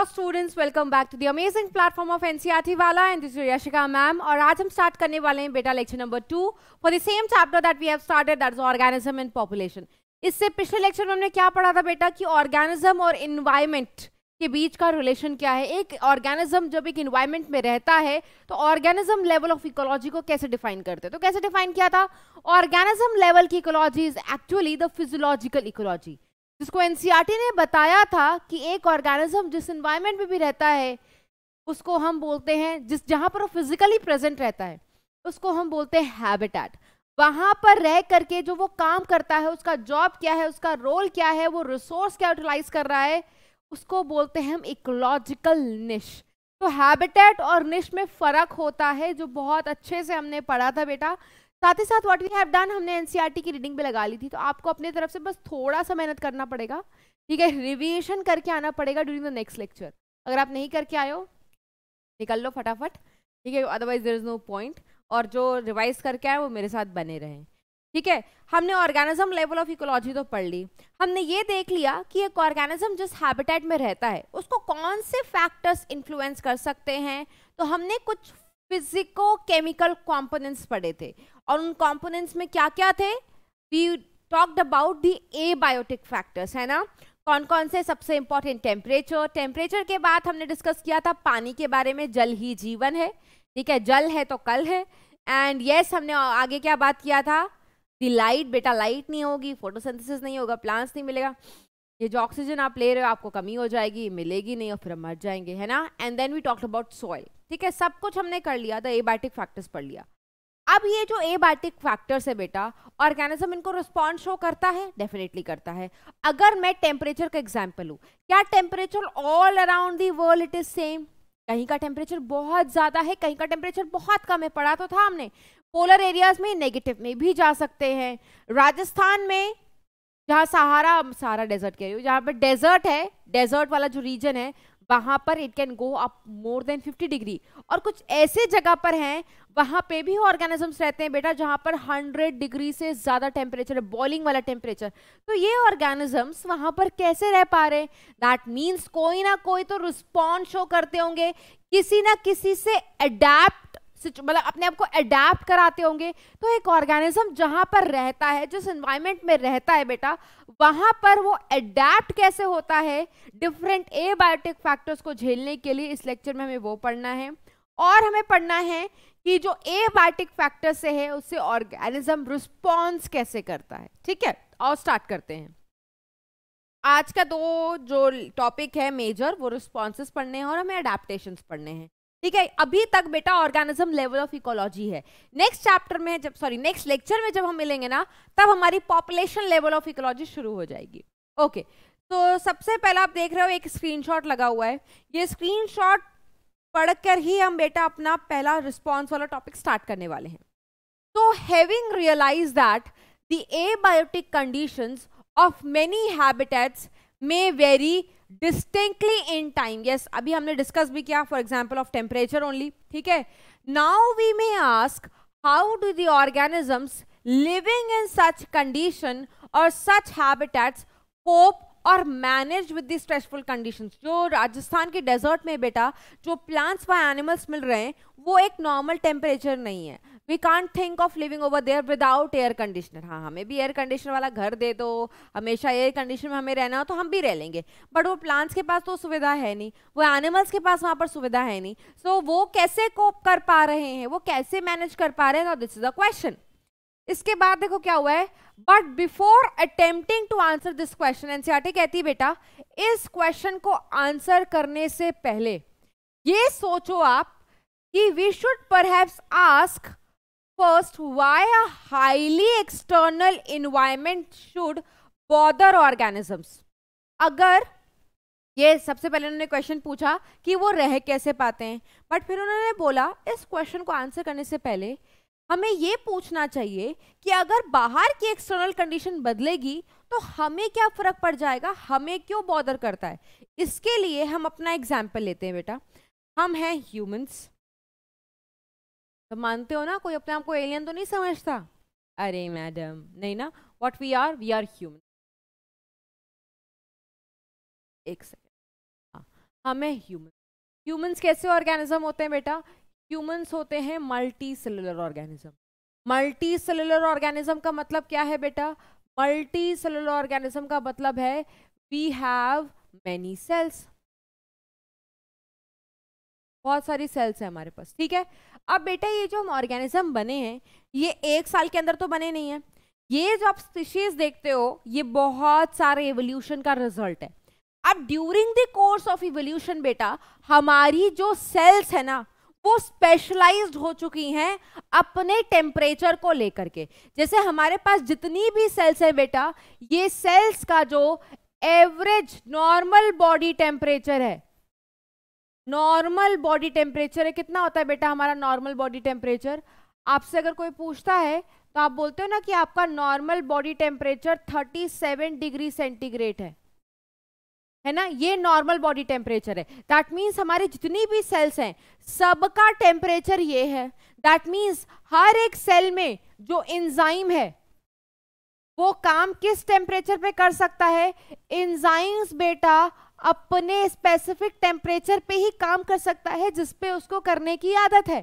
Hello students welcome back to the amazing platform of NCERT वाला and this Yashika ma'am और आज हम start करने वाले हैं बेटा lecture number two for the same chapter that we have started that is organism and population इससे पिछले लेक्चर में हमने क्या पढ़ा था बेटा कि ऑर्गेनिज्म और इन्वायरमेंट के बीच का रिलेशन क्या है एक ऑर्गेनिज्म जब एक इन्वायरमेंट में रहता है तो ऑर्गेनिज्म लेवल ऑफ इकोलॉजी को कैसे डिफाइन करते हैं तो कैसे डिफाइन किया था ऑर्गेनिज्म लेवल की ecology is actually the physiological ecology जिसको एनसीईआरटी e ने बताया था कि एक ऑर्गेनिज्म जिस इन्वायरमेंट में भी रहता है उसको हम बोलते हैं जिस जहां पर वो फिजिकली प्रेजेंट रहता है उसको हम बोलते हैं हैबिटेट वहां पर रह करके जो वो काम करता है उसका जॉब क्या है उसका रोल क्या है वो रिसोर्स क्या यूटिलाइज कर रहा है उसको बोलते हैं हम इकोलॉजिकल निश तो हैबिटेट और निश में फ़र्क होता है जो बहुत अच्छे से हमने पढ़ा था बेटा साथ ही साथ व्हाट वी हैव डन हमने एनसीईआरटी e की रीडिंग भी लगा ली थी तो आपको अपने तरफ से बस थोड़ा सा मेहनत करना पड़ेगा ठीक है रिविजन करके आना पड़ेगा ड्यूरिंग द नेक्स्ट लेक्चर अगर आप नहीं करके आयो निकल लो फटाफट ठीक है otherwise there is no point और जो रिवाइज करके आए वो मेरे साथ बने रहे ठीक है हमने ऑर्गेनिज्म लेवल ऑफ इकोलॉजी तो पढ़ ली हमने ये देख लिया कि एक ऑर्गेनिज्म जिस हैबिटेट में रहता है उसको कौन से फैक्टर्स इन्फ्लुएंस कर सकते हैं तो हमने कुछ फिजिको केमिकल कॉम्पोनेंट्स पढ़े थे और उन कॉम्पोनेंट्स में क्या क्या थे we talked about the abiotic factors है ना कौन कौन से सबसे इंपॉर्टेंट टेम्परेचर टेम्परेचर के बाद हमने डिस्कस किया था पानी के बारे में जल ही जीवन है ठीक है जल है तो कल है एंड यस yes, हमने आगे क्या बात किया था दी लाइट बेटा लाइट नहीं होगी फोटोसिंथेसिस नहीं होगा प्लांट्स नहीं मिलेगा ये जो ऑक्सीजन आप ले रहे हो आपको कमी हो जाएगी मिलेगी नहीं और फिर हम मर जाएंगे है ना and then we talked about soil ठीक है सब कुछ हमने कर लिया था एबायोटिक फैक्टर्स पढ़ लिया अब ये जो एबायोटिक फैक्टर्स है बेटा ऑर्गेनिज्म इनको रिस्पॉन्स शो करता है डेफिनेटली करता है अगर मैं टेम्परेचर का एग्जाम्पल हूँ क्या temperature all around the world it is same कहीं का टेम्परेचर बहुत ज़्यादा है कहीं का टेम्परेचर बहुत कम है पढ़ा तो था हमने पोलर एरियाज में नेगेटिव में भी जा सकते हैं राजस्थान में जहाँ सहारा सहारा डेजर्ट कह रही हूँ जहाँ पर डेजर्ट है डेजर्ट वाला जो रीजन है वहां पर it can go up more than 50 degree और कुछ ऐसे जगह पर हैं वहां पे भी ऑर्गेनिजम्स रहते हैं बेटा जहाँ पर 100 डिग्री से ज़्यादा टेम्परेचर है बॉइलिंग वाला टेम्परेचर तो ये ऑर्गेनिजम्स वहां पर कैसे रह पा रहे दैट मीन्स कोई ना कोई तो रिस्पॉन्स शो करते होंगे किसी ना किसी से अडेप्ट मतलब अपने आप को अडेप्ट कराते होंगे तो एक ऑर्गेनिज्म जहाँ पर रहता है जिस इन्वायरमेंट में रहता है बेटा वहाँ पर वो अडेप्ट कैसे होता है डिफरेंट ए बायोटिक फैक्टर्स को झेलने के लिए इस लेक्चर में हमें वो पढ़ना है और हमें पढ़ना है कि जो ए बायोटिक फैक्टर से है उससे ऑर्गेनिज्म रिस्पॉन्स कैसे करता है ठीक है और स्टार्ट करते हैं आज का दो जो टॉपिक है मेजर वो रिस्पॉन्स पढ़ने हैं और हमें अडेप्टेशंस पढ़ने हैं ठीक है अभी तक बेटा ऑर्गेनिज्म लेवल ऑफ इकोलॉजी है नेक्स्ट चैप्टर में जब सॉरी नेक्स्ट लेक्चर में जब हम मिलेंगे ना तब हमारी पॉपुलेशन लेवल ऑफ इकोलॉजी शुरू हो जाएगी ओके तो सबसे पहला आप देख रहे हो एक स्क्रीनशॉट लगा हुआ है ये स्क्रीनशॉट पढ़कर ही हम बेटा अपना पहला रिस्पॉन्स वाला टॉपिक स्टार्ट करने वाले हैं तो having realise that the abiotic condition of many habitats may vary distinctly in time yes अभी हमने discuss भी किया for example of temperature only ठीक है now we may ask how do the organisms living in such condition or such habitats cope और manage with the stressful conditions जो राजस्थान के desert में बेटा जो प्लांट्स व एनिमल्स मिल रहे हैं वो एक नॉर्मल टेम्परेचर नहीं है we can't think of living over there without air conditioner हाँ हमें भी एयर कंडीशनर वाला घर दे दो हमेशा एयर कंडीशन में हमें रहना हो तो हम भी रह लेंगे बट वो प्लांट्स के पास तो सुविधा है नहीं वो एनिमल्स के पास वहाँ पर सुविधा है नहीं सो so, वो कैसे कोप कर पा रहे हैं वो कैसे मैनेज कर पा रहे हैं दिस इज अ क्वेश्चन इसके बाद देखो क्या हुआ है but before attempting to answer this question NCERT कहती है बेटा इस क्वेश्चन को आंसर करने से पहले ये सोचो आप कि वी शुड पर ask First, why a highly external environment should bother organisms? अगर ये सबसे पहले उन्होंने क्वेश्चन पूछा कि वो रह कैसे पाते हैं बट फिर उन्होंने बोला इस क्वेश्चन को आंसर करने से पहले हमें ये पूछना चाहिए कि अगर बाहर की एक्सटर्नल कंडीशन बदलेगी तो हमें क्या फ़र्क पड़ जाएगा हमें क्यों बॉदर करता है इसके लिए हम अपना एग्जाम्पल लेते हैं बेटा हम हैं ह्यूमन्स तो मानते हो ना कोई अपने आप को एलियन तो नहीं समझता अरे मैडम नहीं ना what we are we are human एक सेकेंड हाँ, हाँ मैं ह्यूमन ह्यूमन्स कैसे ऑर्गेनिज्म होते हैं बेटा ह्यूमन्स होते हैं multicellular organism multicellular organism का मतलब क्या है बेटा मल्टी सेलुलर ऑर्गेनिज्म का मतलब है वी हैव मैनी सेल्स बहुत सारी सेल्स हैं हमारे पास ठीक है अब बेटा ये जो हम ऑर्गेनिज्म बने हैं ये एक साल के अंदर तो बने नहीं हैं ये जो आप स्पीशीज देखते हो ये बहुत सारे एवोल्यूशन का रिजल्ट है अब during the course of evolution बेटा हमारी जो सेल्स है ना वो स्पेशलाइज्ड हो चुकी हैं अपने टेम्परेचर को लेकर के जैसे हमारे पास जितनी भी सेल्स है बेटा ये सेल्स का जो एवरेज नॉर्मल बॉडी टेम्परेचर है नॉर्मल बॉडी टेम्परेचर है कितना होता है बेटा हमारा नॉर्मल बॉडी टेम्परेचर आपसे अगर कोई पूछता है तो आप बोलते हो ना कि आपका normal body temperature 37 degree centigrade है है ना ये नॉर्मल बॉडी टेम्परेचर है दैट मीन्स हमारे जितनी भी सेल्स हैं सबका टेम्परेचर ये है दैट मीन्स हर एक सेल में जो इंजाइम है वो काम किस टेम्परेचर पे कर सकता है इंजाइम्स बेटा अपने स्पेसिफिक टेम्परेचर पे ही काम कर सकता है जिस पे उसको करने की आदत है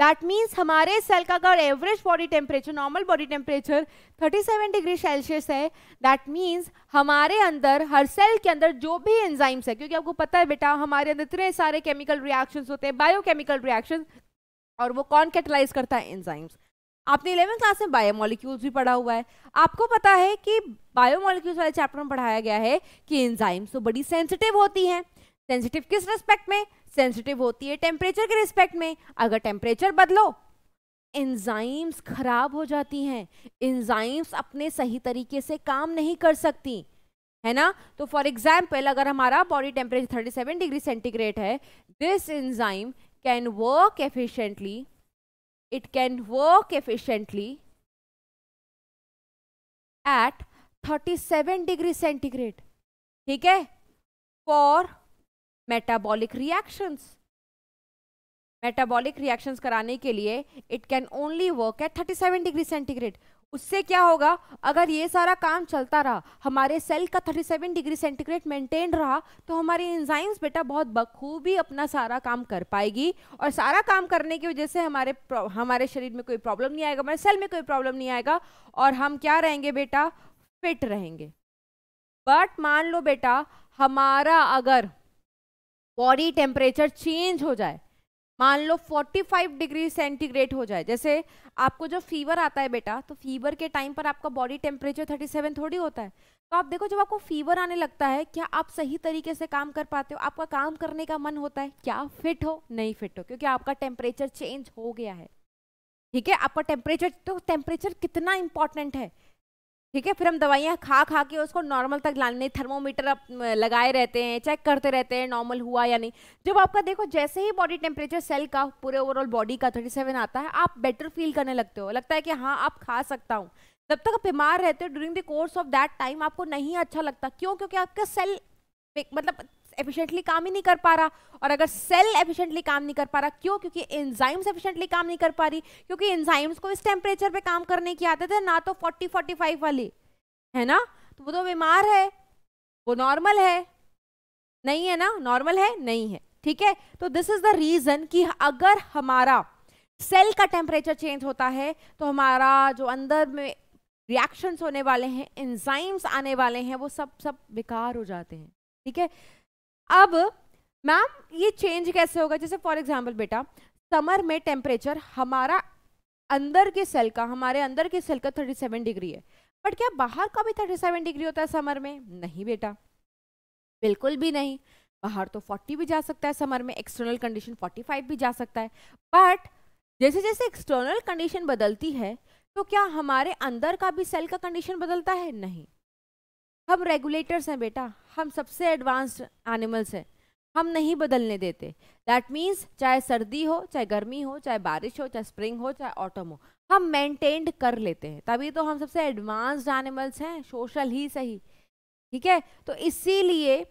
दैट मीन्स हमारे सेल का अगर average body temperature normal body temperature 37 degree Celsius है दैट मीन्स हमारे अंदर हर सेल के अंदर जो भी एंजाइम्स है क्योंकि आपको पता है बेटा हमारे अंदर इतने सारे केमिकल रिएक्शंस होते हैं बायोकेमिकल रिएक्शंस और वो कौन कैटलाइज करता है एंजाइम्स आपने इलेवन क्लास में बायोमोलिक्यूल्स भी पढ़ा हुआ है आपको पता है कि बायोमोलिक्यूल्स वाले चैप्टर में पढ़ाया गया है कि एंजाइम्स तो बड़ी सेंसिटिव होती हैं सेंसिटिव किस रिस्पेक्ट में सेंसिटिव होती है टेम्परेचर के रिस्पेक्ट में अगर टेम्परेचर बदलो एंजाइम्स खराब हो जाती हैं एंजाइम्स अपने सही तरीके से काम नहीं कर सकती है ना तो फॉर एग्जाम्पल अगर हमारा बॉडी टेम्परेचर 37 डिग्री सेंटीग्रेड है this enzyme can work efficiently it can work efficiently at 37 degree centigrade ठीक है for metabolic reactions metabolic reactions कराने के लिए it can only work at 37 degree centigrade उससे क्या होगा अगर ये सारा काम चलता रहा हमारे सेल का 37 डिग्री सेंटीग्रेड मेंटेन रहा तो हमारी इंजाइम्स बेटा बहुत बखूबी अपना सारा काम कर पाएगी और सारा काम करने की वजह से हमारे हमारे शरीर में कोई प्रॉब्लम नहीं आएगा हमारे सेल में कोई प्रॉब्लम नहीं आएगा और हम क्या रहेंगे बेटा फिट रहेंगे बट मान लो बेटा हमारा अगर बॉडी टेम्परेचर चेंज हो जाए मान लो 45 डिग्री सेंटीग्रेड हो जाए जैसे आपको जब फीवर आता है बेटा तो फीवर के टाइम पर आपका बॉडी टेम्परेचर 37 थोड़ी होता है तो आप देखो जब आपको फीवर आने लगता है क्या आप सही तरीके से काम कर पाते हो आपका काम करने का मन होता है क्या फिट हो नहीं फिट हो क्योंकि आपका टेम्परेचर चेंज हो गया है ठीक है आपका टेम्परेचर तो टेम्परेचर कितना इंपॉर्टेंट है ठीक है फिर हम दवाइयाँ खा खा के उसको नॉर्मल तक लाने थर्मोमीटर आप लगाए रहते हैं चेक करते रहते हैं नॉर्मल हुआ या नहीं जब आपका देखो जैसे ही बॉडी टेम्परेचर सेल का पूरे ओवरऑल बॉडी का 37 आता है आप बेटर फील करने लगते हो लगता है कि हाँ आप खा सकता हूँ जब तक आप बीमार रहते हो during the course of that time आपको नहीं अच्छा लगता क्यों क्योंकि आपका सेल मतलब एफिशिएंटली काम ही नहीं कर पा रहा और अगर सेल एफिशिएंटली काम नहीं कर पा रहा क्यों क्योंकि एंजाइम्स एफिशिएंटली काम नहीं कर पा रही क्योंकि एंजाइम्स को इस टेम्परेचर पे काम करने की आदत है ना तो 40 45 वाली है ना तो वो तो बीमार है वो नॉर्मल है नहीं है ना नॉर्मल है नहीं है ठीक है तो दिस इज द रीजन कि अगर हमारा सेल का टेम्परेचर चेंज होता है तो हमारा जो अंदर में रिएक्शंस होने वाले हैं एंजाइम्स आने वाले हैं वो सब सब बेकार हो जाते हैं ठीक है अब मैम ये चेंज कैसे होगा जैसे फॉर एग्जाम्पल बेटा समर में टेम्परेचर हमारा अंदर के सेल का हमारे अंदर के सेल का 37 डिग्री है बट क्या बाहर का भी 37 डिग्री होता है समर में नहीं बेटा बिल्कुल भी नहीं बाहर तो 40 भी जा सकता है समर में एक्सटर्नल कंडीशन 45 भी जा सकता है बट जैसे जैसे एक्सटर्नल कंडीशन बदलती है तो क्या हमारे अंदर का भी सेल का कंडीशन बदलता है नहीं हम रेगुलेटर्स हैं बेटा हम सबसे एडवांस्ड एनिमल्स हैं हम नहीं बदलने देते दैट मीन्स चाहे सर्दी हो चाहे गर्मी हो चाहे बारिश हो चाहे स्प्रिंग हो चाहे ऑटम हो हम मेंटेन्ड कर लेते हैं तभी तो हम सबसे एडवांस्ड एनिमल्स हैं सोशल ही सही ठीक है तो इसीलिए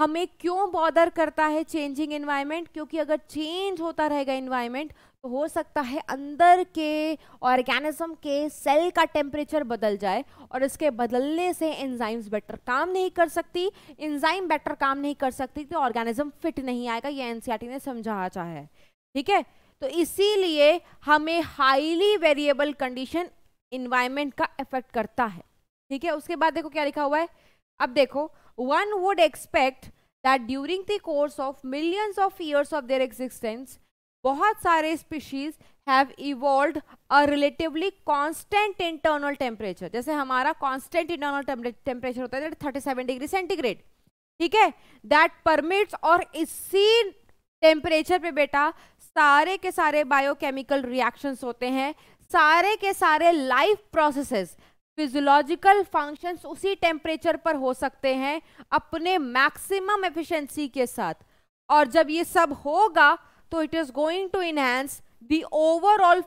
हमें क्यों बॉदर करता है चेंजिंग इन्वायरमेंट क्योंकि अगर चेंज होता रहेगा इन्वायरमेंट तो हो सकता है अंदर के ऑर्गेनिज्म के सेल का टेम्परेचर बदल जाए और इसके बदलने से एंजाइम्स बेटर काम नहीं कर सकती एंजाइम बेटर काम नहीं कर सकती तो ऑर्गेनिज्म फिट नहीं आएगा ये एनसीईआरटी ने समझाया चाहे ठीक है तो इसीलिए हमें हाईली वेरिएबल कंडीशन इन्वायरमेंट का इफेक्ट करता है ठीक है उसके बाद देखो क्या लिखा हुआ है अब देखो one would expect that during the course of millions of years of their existence बहुत सारे species have evolve a relatively constant internal temperature जैसे हमारा कांस्टेंट इंटरनल टेम्परेचर होता है थर्टी सेवन डिग्री सेंटीग्रेड ठीक है दैट परमिट्स और इसी टेम्परेचर पे बेटा सारे के सारे बायोकेमिकल रिएक्शंस होते हैं सारे के सारे लाइफ प्रोसेसेस फिजोलॉजिकल फंक्शंस उसी टेम्परेचर पर हो सकते हैं अपने मैक्सिमम एफिशिएंसी के साथ और जब ये सब होगा तो it is going to enhance the overall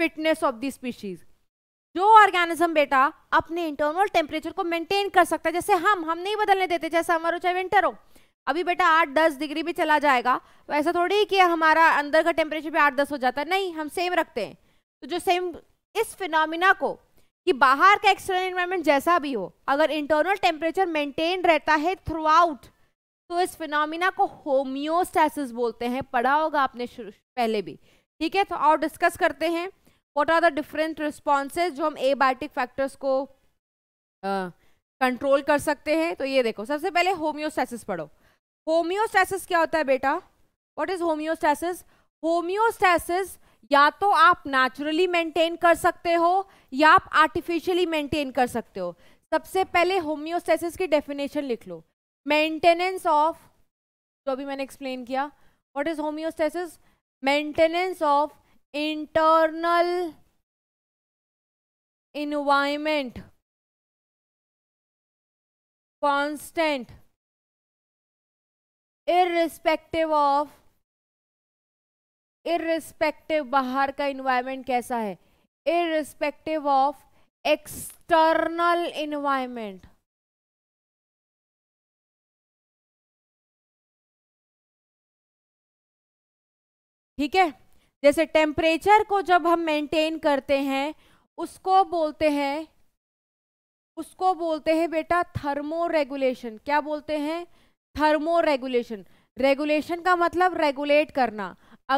fitness of the species जो ऑर्गेनिज्म बेटा अपने इंटरनल टेम्परेचर को मेंटेन कर सकता है जैसे हम हम नहीं बदलने देते जैसे हमारो चाहे विंटर हो अभी बेटा आठ दस डिग्री भी चला जाएगा तो ऐसा थोड़ी कि हमारा अंदर का टेम्परेचर भी आठ दस हो जाता है नहीं हम सेम रखते हैं तो जो सेम इस फिनोमिना को कि बाहर का एक्सटर्नल इन्वायरमेंट जैसा भी हो अगर इंटरनल टेम्परेचर मेंटेन रहता है थ्रू आउट तो इस फिनोमिना को होम्योस्टैसिस बोलते हैं पढ़ा होगा आपने शुरू पहले भी ठीक है तो और डिस्कस करते हैं what are the different responses जो हम एबायोटिक फैक्टर्स को कंट्रोल uh, कर सकते हैं तो ये देखो सबसे पहले होम्योस्टैसिस पढ़ो होम्योस्टैसिस क्या होता है बेटा वॉट इज होम्योस्टैसिस होम्योस्टैसिस या तो आप नेचुरली मेंटेन कर सकते हो या आप आर्टिफिशियली मेंटेन कर सकते हो सबसे पहले होम्योस्टैसिस की डेफिनेशन लिख लो मेंटेनेंस ऑफ जो अभी मैंने एक्सप्लेन किया what is homeostasis maintenance of internal environment constant irrespective of irrespective बाहर का इन्वायरमेंट कैसा है इरिस्पेक्टिव ऑफ एक्सटर्नल इन्वायरमेंट ठीक है जैसे टेम्परेचर को जब हम मेंटेन करते हैं उसको बोलते हैं उसको बोलते हैं बेटा थर्मो रेगुलेशन क्या बोलते हैं थर्मो रेगुलेशन रेगुलेशन का मतलब रेगुलेट करना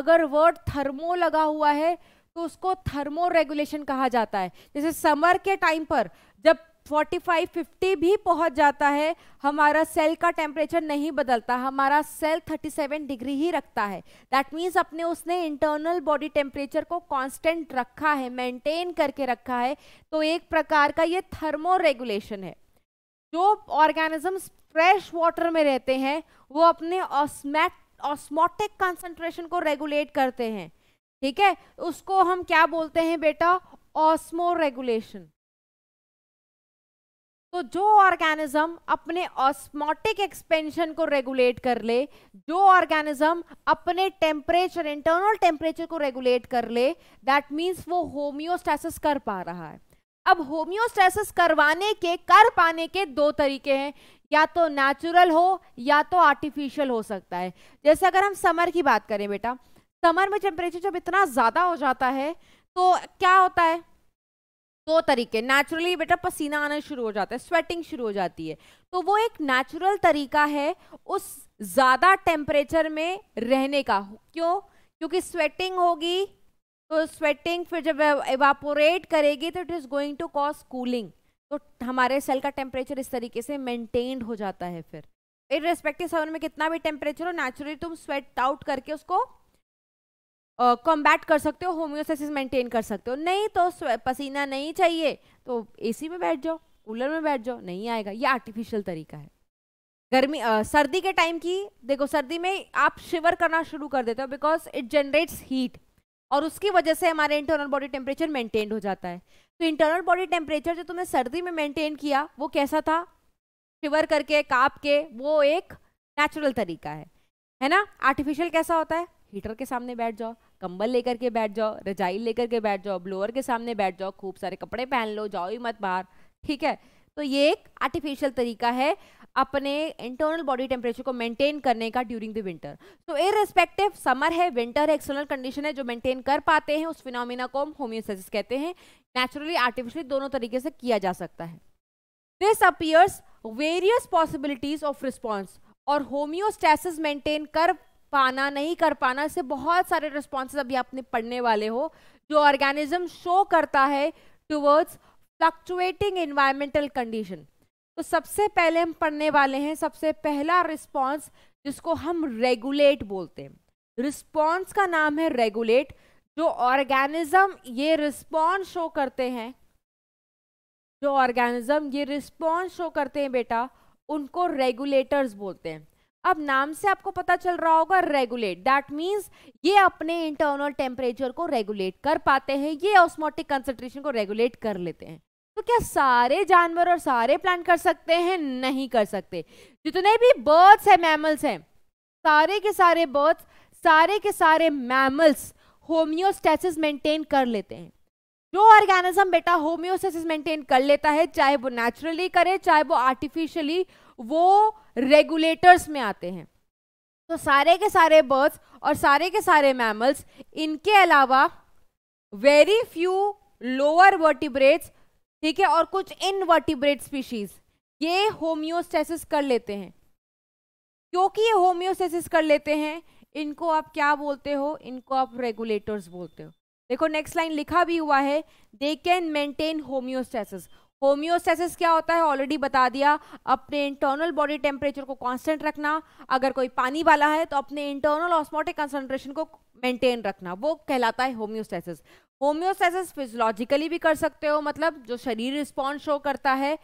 अगर वर्ड थर्मो लगा हुआ है तो उसको थर्मो रेगुलेशन कहा जाता है जैसे समर के टाइम पर जब 45 50 भी पहुंच जाता है हमारा सेल का टेम्परेचर नहीं बदलता हमारा सेल 37 डिग्री ही रखता है दैट मीन्स अपने उसने इंटरनल बॉडी टेम्परेचर को कांस्टेंट रखा है मेंटेन करके रखा है तो एक प्रकार का ये थर्मो रेगुलेशन है जो ऑर्गेनिजम्स फ्रेश वाटर में रहते हैं वो अपने ऑस्मोटिक कॉन्सेंट्रेशन को रेगुलेट करते हैं ठीक है उसको हम क्या बोलते हैं बेटा ऑस्मो रेगुलेशन तो जो ऑर्गेनिज्म अपने ऑस्मोटिक एक्सपेंशन को रेगुलेट कर ले जो ऑर्गेनिज्म अपने टेम्परेचर इंटरनल टेम्परेचर को रेगुलेट कर ले दैट मीन्स वो होम्योस्टेसिस कर पा रहा है अब होम्योस्टेसिस करवाने के कर पाने के दो तरीके हैं या तो नेचुरल हो या तो आर्टिफिशियल हो सकता है जैसे अगर हम समर की बात करें बेटा समर में टेम्परेचर जब इतना ज़्यादा हो जाता है तो क्या होता है दो तरीके नेचुरली बेटा पसीना आना शुरू हो जाता है स्वेटिंग शुरू हो जाती है तो वो एक नेचुरल तरीका है उस ज़्यादा टेम्परेचर में रहने का क्यों क्योंकि स्वेटिंग होगी तो स्वेटिंग फिर जब एवापोरेट करेगी तो it is going to cause cooling तो हमारे सेल का टेम्परेचर इस तरीके से मेंटेन्ड हो जाता है फिर रेस्पेक्टिव सवन में कितना भी टेम्परेचर हो नेचुरली तुम स्वेट आउट करके उसको कॉम्बैट uh, कर सकते हो होम्योसेसिस मेंटेन कर सकते हो नहीं तो पसीना नहीं चाहिए तो एसी में बैठ जाओ कूलर में बैठ जाओ नहीं आएगा ये आर्टिफिशियल तरीका है गर्मी uh, सर्दी के टाइम की देखो सर्दी में आप शिवर करना शुरू कर देते हो बिकॉज इट जनरेट्स हीट और उसकी वजह से हमारे इंटरनल बॉडी टेम्परेचर मेंटेन हो जाता है तो इंटरनल बॉडी टेम्परेचर जो तुमने सर्दी में मेंटेन किया वो कैसा था शिवर करके काप के वो एक नेचुरल तरीका है है ना आर्टिफिशियल कैसा होता है हीटर के सामने बैठ जाओ कंबल लेकर के बैठ जाओ रजाई लेकर के बैठ जाओ ब्लोअर के सामने बैठ जाओ खूब सारे कपड़े पहन लो जाओ ही मत बाहर ठीक है तो ये एक आर्टिफिशियल तरीका है अपने इंटरनल बॉडी टेम्परेचर को मेंटेन करने का during the winter so irrespective summer है विंटर है एक्सटर्नल कंडीशन है जो मेंटेन कर पाते हैं उस फिनोमिना को हम होम्योसाइसिस कहते हैं नेचुरली आर्टिफिशियली दोनों तरीके से किया जा सकता है this appears various possibilities of response और होम्योस्टेसिस मेंटेन कर पाना नहीं कर पाना इससे बहुत सारे रिस्पॉन्सेज अभी आपने पढ़ने वाले हो जो ऑर्गेनिज्म शो करता है टूवर्ड्स फ्लक्चुएटिंग एनवायरमेंटल कंडीशन तो सबसे पहले हम पढ़ने वाले हैं सबसे पहला रिस्पॉन्स जिसको हम रेगुलेट बोलते हैं रिस्पॉन्स का नाम है रेगुलेट जो ऑर्गेनिज्म ये रिस्पॉन्स शो करते हैं जो ऑर्गेनिज्म ये रिस्पॉन्स शो करते हैं बेटा उनको रेगुलेटर्स बोलते हैं अब नाम से आपको पता चल रहा होगा रेगुलेट दैट मीन्स ये अपने इंटरनल टेम्परेचर को रेगुलेट कर पाते हैं ये ऑस्मोटिक कंसेंट्रेशन को रेगुलेट कर लेते हैं तो क्या सारे जानवर और सारे प्लांट कर सकते हैं नहीं कर सकते जितने भी बर्ड्स हैं मैमल्स हैं सारे के सारे बर्ड्स सारे के सारे मैमल्स होम्योस्टेसिस मेंटेन कर लेते हैं जो ऑर्गेनिज्म बेटा होम्योस्टेसिस मेंटेन कर लेता है चाहे वो नेचुरली करे चाहे वो आर्टिफिशियली वो रेगुलेटर्स में आते हैं तो सारे के सारे बर्ड्स और सारे के सारे मैमल्स इनके अलावा वेरी फ्यू लोअर वर्टिब्रेट्स ठीक है और कुछ इन वर्टिब्रेट स्पीशीज ये होम्योस्टेसिस कर लेते हैं क्योंकि ये होम्योस्टेसिस कर लेते हैं इनको आप क्या बोलते हो इनको आप रेगुलेटर्स बोलते हो देखो नेक्स्ट लाइन लिखा भी हुआ है they can maintain homeostasis homeostasis क्या होता है ऑलरेडी बता दिया अपने इंटरनल बॉडी टेम्परेचर को कांस्टेंट रखना अगर कोई पानी वाला है तो अपने इंटरनल ऑस्मोटिक कंसंट्रेशन को मेंटेन रखना वो कहलाता है होम्योसेसिस होम्योसेसिस फिजोलॉजिकली भी कर सकते हो मतलब जो शरीर रिस्पॉन्स शो करता है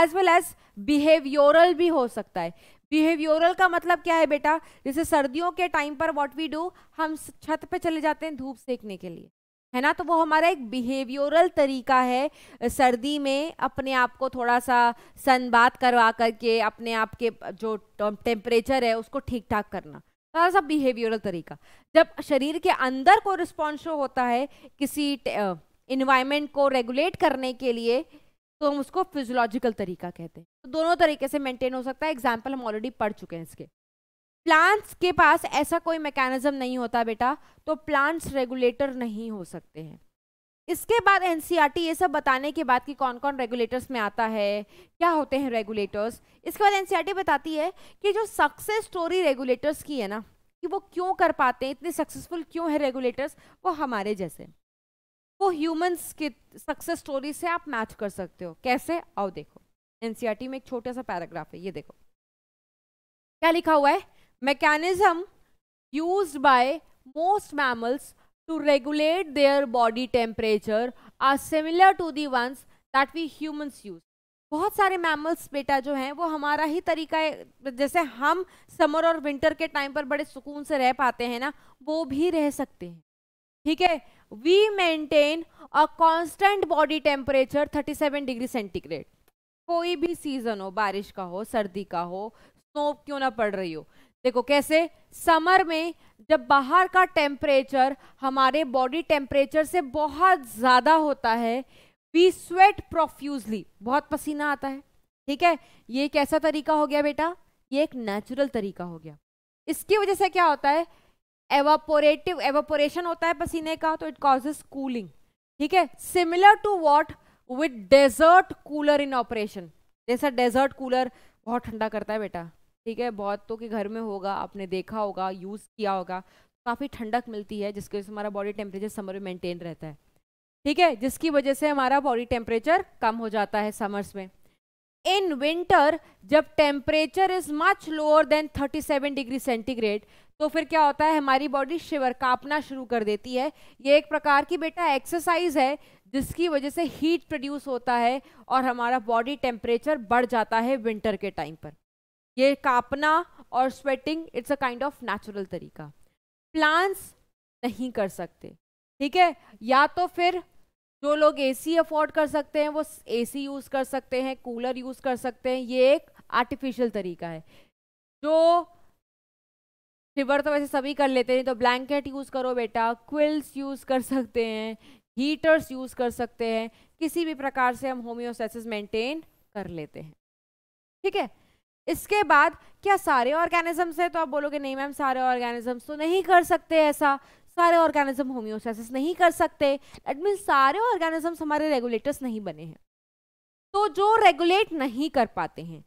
एज वेल एज बिहेवियोरल भी हो सकता है बिहेवियोरल का मतलब क्या है बेटा जैसे सर्दियों के टाइम पर वॉट वी डू हम छत पर चले जाते हैं धूप सेकने के लिए है ना तो वो हमारा एक बिहेवियरल तरीका है सर्दी में अपने आप को थोड़ा सा सन बात करवा करके अपने आप के जो टेम्परेचर है उसको ठीक ठाक करना थोड़ा सा बिहेवियरल तरीका जब शरीर के अंदर को रिस्पॉन्स होता है किसी इन्वायरमेंट को रेगुलेट करने के लिए तो हम उसको फिजियोलॉजिकल तरीका कहते हैं तो दोनों तरीके से मेंटेन हो सकता है एग्जाम्पल हम ऑलरेडी पढ़ चुके हैं इसके प्लांट्स के पास ऐसा कोई मैकेनिज्म नहीं होता बेटा तो प्लांट्स रेगुलेटर नहीं हो सकते हैं इसके बाद एन e ये सब बताने के बाद कि कौन कौन रेगुलेटर्स में आता है क्या होते हैं रेगुलेटर्स इसके बाद एन e बताती है कि जो सक्सेस स्टोरी रेगुलेटर्स की है ना कि वो क्यों कर पाते हैं इतने सक्सेसफुल क्यों है रेगुलेटर्स वो हमारे जैसे वो ह्यूमंस के सक्सेस स्टोरी से आप मैच कर सकते हो कैसे आओ देखो एनसीआरटी e में एक छोटा सा पैराग्राफ है ये देखो क्या लिखा हुआ है mechanism used by most mammals to regulate their body temperature are similar to the ones that we humans use. बहुत सारे मैमल्स बेटा जो हैं वो हमारा ही तरीका है जैसे हम समर और विंटर के टाइम पर बड़े सुकून से रह पाते हैं ना वो भी रह सकते हैं ठीक है we maintain a constant body temperature 37 degree centigrade कोई भी सीजन हो बारिश का हो सर्दी का हो स्नो क्यों ना पड़ रही हो देखो कैसे समर में जब बाहर का टेम्परेचर हमारे बॉडी टेम्परेचर से बहुत ज़्यादा होता है वी स्वेट प्रोफ्यूजली बहुत पसीना आता है ठीक है ये कैसा तरीका हो गया बेटा ये एक नेचुरल तरीका हो गया इसकी वजह से क्या होता है एवापोरेटिव एवापोरेशन होता है पसीने का तो इट कॉजेज कूलिंग ठीक है similar to what with desert cooler in operation जैसा डेजर्ट कूलर बहुत ठंडा करता है बेटा ठीक है बहुत तो के घर में होगा आपने देखा होगा यूज़ किया होगा काफ़ी ठंडक मिलती है जिसकी वजह से हमारा बॉडी टेम्परेचर समर में मेंटेन रहता है ठीक है जिसकी वजह से हमारा बॉडी टेम्परेचर कम हो जाता है समर्स में इन विंटर जब temperature is much lower than 37 degree centigrade तो फिर क्या होता है हमारी बॉडी शिवर कापना शुरू कर देती है ये एक प्रकार की बेटा एक्सरसाइज है जिसकी वजह से हीट प्रोड्यूस होता है और हमारा बॉडी टेम्परेचर बढ़ जाता है विंटर के टाइम पर ये कापना और sweating it's a kind of natural तरीका प्लांट्स नहीं कर सकते ठीक है या तो फिर जो लोग एसी अफोर्ड कर सकते हैं वो एसी यूज़ कर सकते हैं कूलर यूज़ कर सकते हैं ये एक आर्टिफिशियल तरीका है जो शिवर तो वैसे सभी कर लेते हैं तो ब्लैंकेट यूज़ करो बेटा क्विल्स यूज़ कर सकते हैं हीटर्स यूज़ कर सकते हैं किसी भी प्रकार से हम होम्योसेसिस मेंटेन कर लेते हैं ठीक है इसके बाद क्या सारे ऑर्गेनिजम्स हैं तो आप बोलोगे नहीं मैम सारे ऑर्गेनिजम्स तो नहीं कर सकते ऐसा सारे ऑर्गेनिज्म होम्योसाइसिस नहीं कर सकते एडमिन सारे ऑर्गेनिजम्स हमारे रेगुलेटर्स नहीं बने हैं तो जो रेगुलेट नहीं कर पाते हैं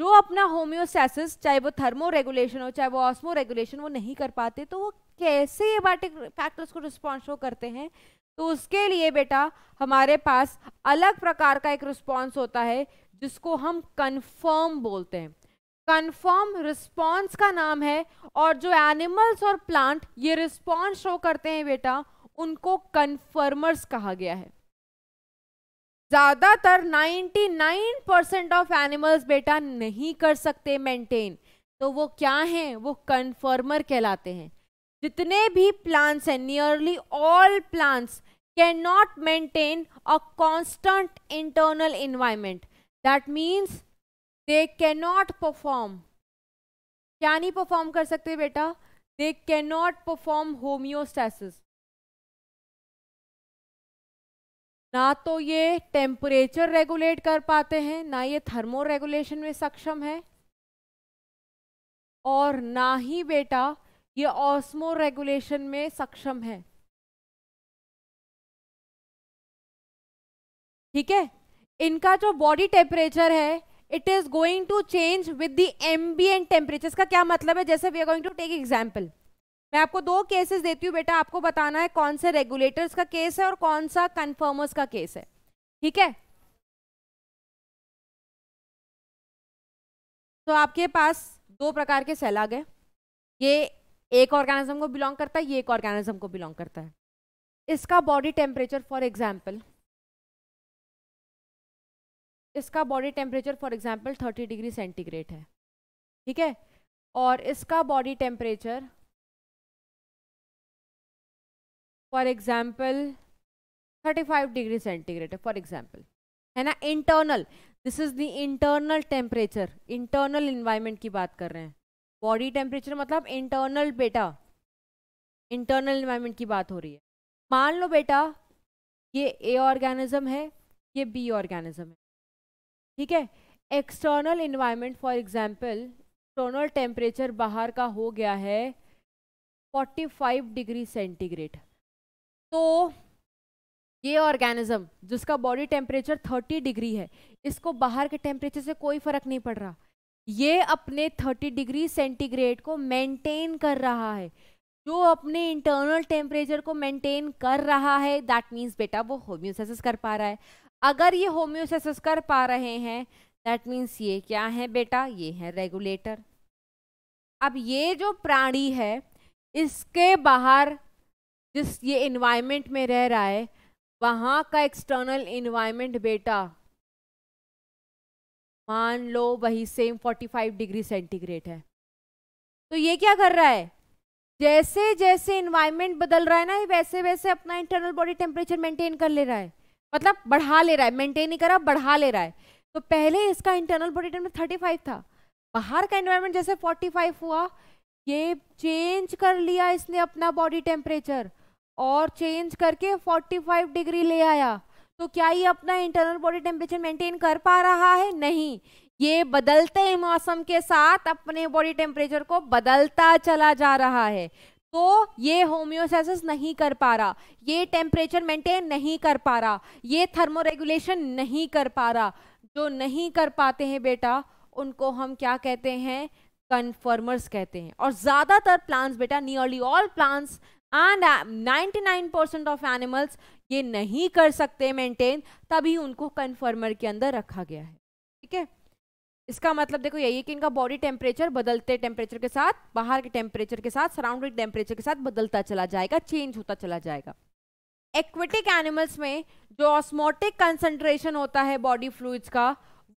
जो अपना होम्योसाइसिस चाहे वो थर्मो रेगुलेशन हो चाहे वो ऑस्मो रेगुलेशन वो नहीं कर पाते तो वो कैसे ये बाटिक फैक्टर्स को रिस्पॉन्स शो करते हैं तो उसके लिए बेटा हमारे पास अलग प्रकार का एक रिस्पॉन्स होता है जिसको हम कन्फर्म बोलते हैं कन्फर्म रिस्पॉन्स का नाम है और जो एनिमल्स और प्लांट ये रिस्पॉन्स शो करते हैं बेटा उनको कन्फर्मर्स कहा गया है ज़्यादातर 99 परसेंट ऑफ एनिमल्स बेटा नहीं कर सकते मेंटेन तो वो क्या हैं वो कन्फर्मर कहलाते हैं जितने भी प्लांट्स हैं nearly all plants can not maintain a constant internal environment that means they can not perform क्या नहीं परफॉर्म कर सकते बेटा they can not perform homeostasis ना तो ये टेम्परेचर रेगुलेट कर पाते हैं ना ये थर्मो रेगुलेशन में सक्षम है और ना ही बेटा ये ऑस्मो रेगुलेशन में सक्षम है ठीक है इनका जो बॉडी टेम्परेचर है it is going to change with the ambient temperature इसका क्या मतलब है जैसे we are going to take example मैं आपको दो केसेस देती हूँ बेटा आपको बताना है कौन से रेगुलेटर्स का केस है और कौन सा कन्फर्मर्स का केस है ठीक है तो आपके पास दो प्रकार के सेल आ गए ये एक ऑर्गेनिज्म को बिलोंग करता है ये एक ऑर्गेनिज्म को बिलोंग करता है इसका बॉडी टेम्परेचर फॉर एग्जाम्पल इसका body temperature for example thirty degree centigrade है ठीक है और इसका body temperature for example thirty five degree centigrade है फॉर एग्जाम्पल है ना internal this is the internal temperature internal environment की बात कर रहे हैं बॉडी टेम्परेचर मतलब इंटरनल बेटा इंटरनल इन्वायरमेंट की बात हो रही है मान लो बेटा ये ए ऑर्गेनिज्म है ये बी ऑर्गेनिज्म है ठीक है external environment for example external temperature बाहर का हो गया है 45 डिग्री सेंटीग्रेड तो ये ऑर्गेनिज्म जिसका बॉडी टेम्परेचर 30 डिग्री है इसको बाहर के टेम्परेचर से कोई फर्क नहीं पड़ रहा ये अपने 30 डिग्री सेंटीग्रेड को मेंटेन कर रहा है जो अपने इंटरनल टेम्परेचर को मेंटेन कर रहा है दैट मीन्स बेटा वो होम्योसेसिस कर पा रहा है अगर ये होम्योसेसिस कर पा रहे हैं दैट मीन्स ये क्या है बेटा ये है रेगुलेटर अब ये जो प्राणी है इसके बाहर जिस ये इन्वायरमेंट में रह रहा है वहाँ का एक्सटर्नल इन्वायरमेंट बेटा मान लो वही सेम 45 डिग्री सेंटीग्रेड है तो ये क्या कर रहा है जैसे जैसे इन्वायरमेंट बदल रहा है ना ये वैसे वैसे अपना इंटरनल बॉडी टेम्परेचर मेंटेन कर ले रहा है मतलब बढ़ा ले रहा है मेंटेन नहीं कर रहा बढ़ा ले रहा है तो पहले इसका internal body temperature thirty five था बाहर का एनवायरमेंट जैसे फोर्टी फाइव हुआ ये चेंज कर लिया इसने अपना बॉडी टेम्परेचर और चेंज करके फोर्टी फाइव डिग्री ले आया तो क्या ये अपना इंटरनल बॉडी टेम्परेचर मेंटेन कर पा रहा है नहीं ये बदलते मौसम के साथ अपने बॉडी टेम्परेचर को बदलता चला जा रहा है तो ये होम्योसेसिस नहीं कर पा रहा ये टेम्परेचर मेंटेन नहीं कर पा रहा ये थर्मोरेगुलेशन नहीं कर पा रहा जो नहीं कर पाते हैं बेटा उनको हम क्या कहते हैं कन्फर्मर्स कहते हैं और ज़्यादातर प्लांट्स बेटा nearly all plants and 99 percent of animals ये नहीं कर सकते मेंटेन तभी उनको कन्फर्मर के अंदर रखा गया है ठीक है इसका मतलब देखो यही है कि इनका बॉडी टेम्परेचर बदलते टेम्परेचर के साथ बाहर के टेम्परेचर के साथ सराउंडिंग टेम्परेचर के साथ बदलता चला जाएगा चेंज होता चला जाएगा एक्वेटिक एनिमल्स में जो ऑस्मोटिक कंसंट्रेशन होता है बॉडी फ्लूइड्स का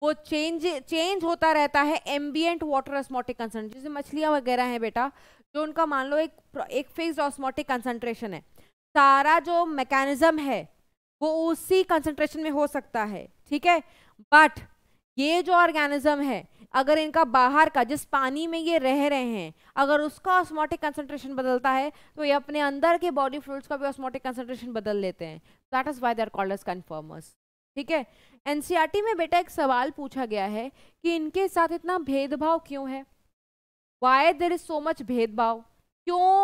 वो चेंज चेंज होता रहता है एम्बियंट वाटर ऑस्मोटिक कंसेंट्रेशन जैसे मछलियाँ वगैरह हैं बेटा जो उनका मान लो एक एक फिक्स ऑस्मोटिक कंसंट्रेशन है सारा जो मैकेनिज्म है वो उसी कंसंट्रेशन में हो सकता है ठीक है बट ये जो ऑर्गेनिज्म है अगर इनका बाहर का जिस पानी में ये रह रहे हैं अगर उसका ऑस्मोटिक कंसंट्रेशन बदलता है तो ये अपने अंदर के बॉडी फ्लूड्स का भी ऑस्मोटिक कंसंट्रेशन बदल लेते हैं that is why they're called as conformers ठीक है एनसीईआरटी e में बेटा एक सवाल पूछा गया है कि इनके साथ इतना भेदभाव क्यों है why there is so much भेदभाव क्यों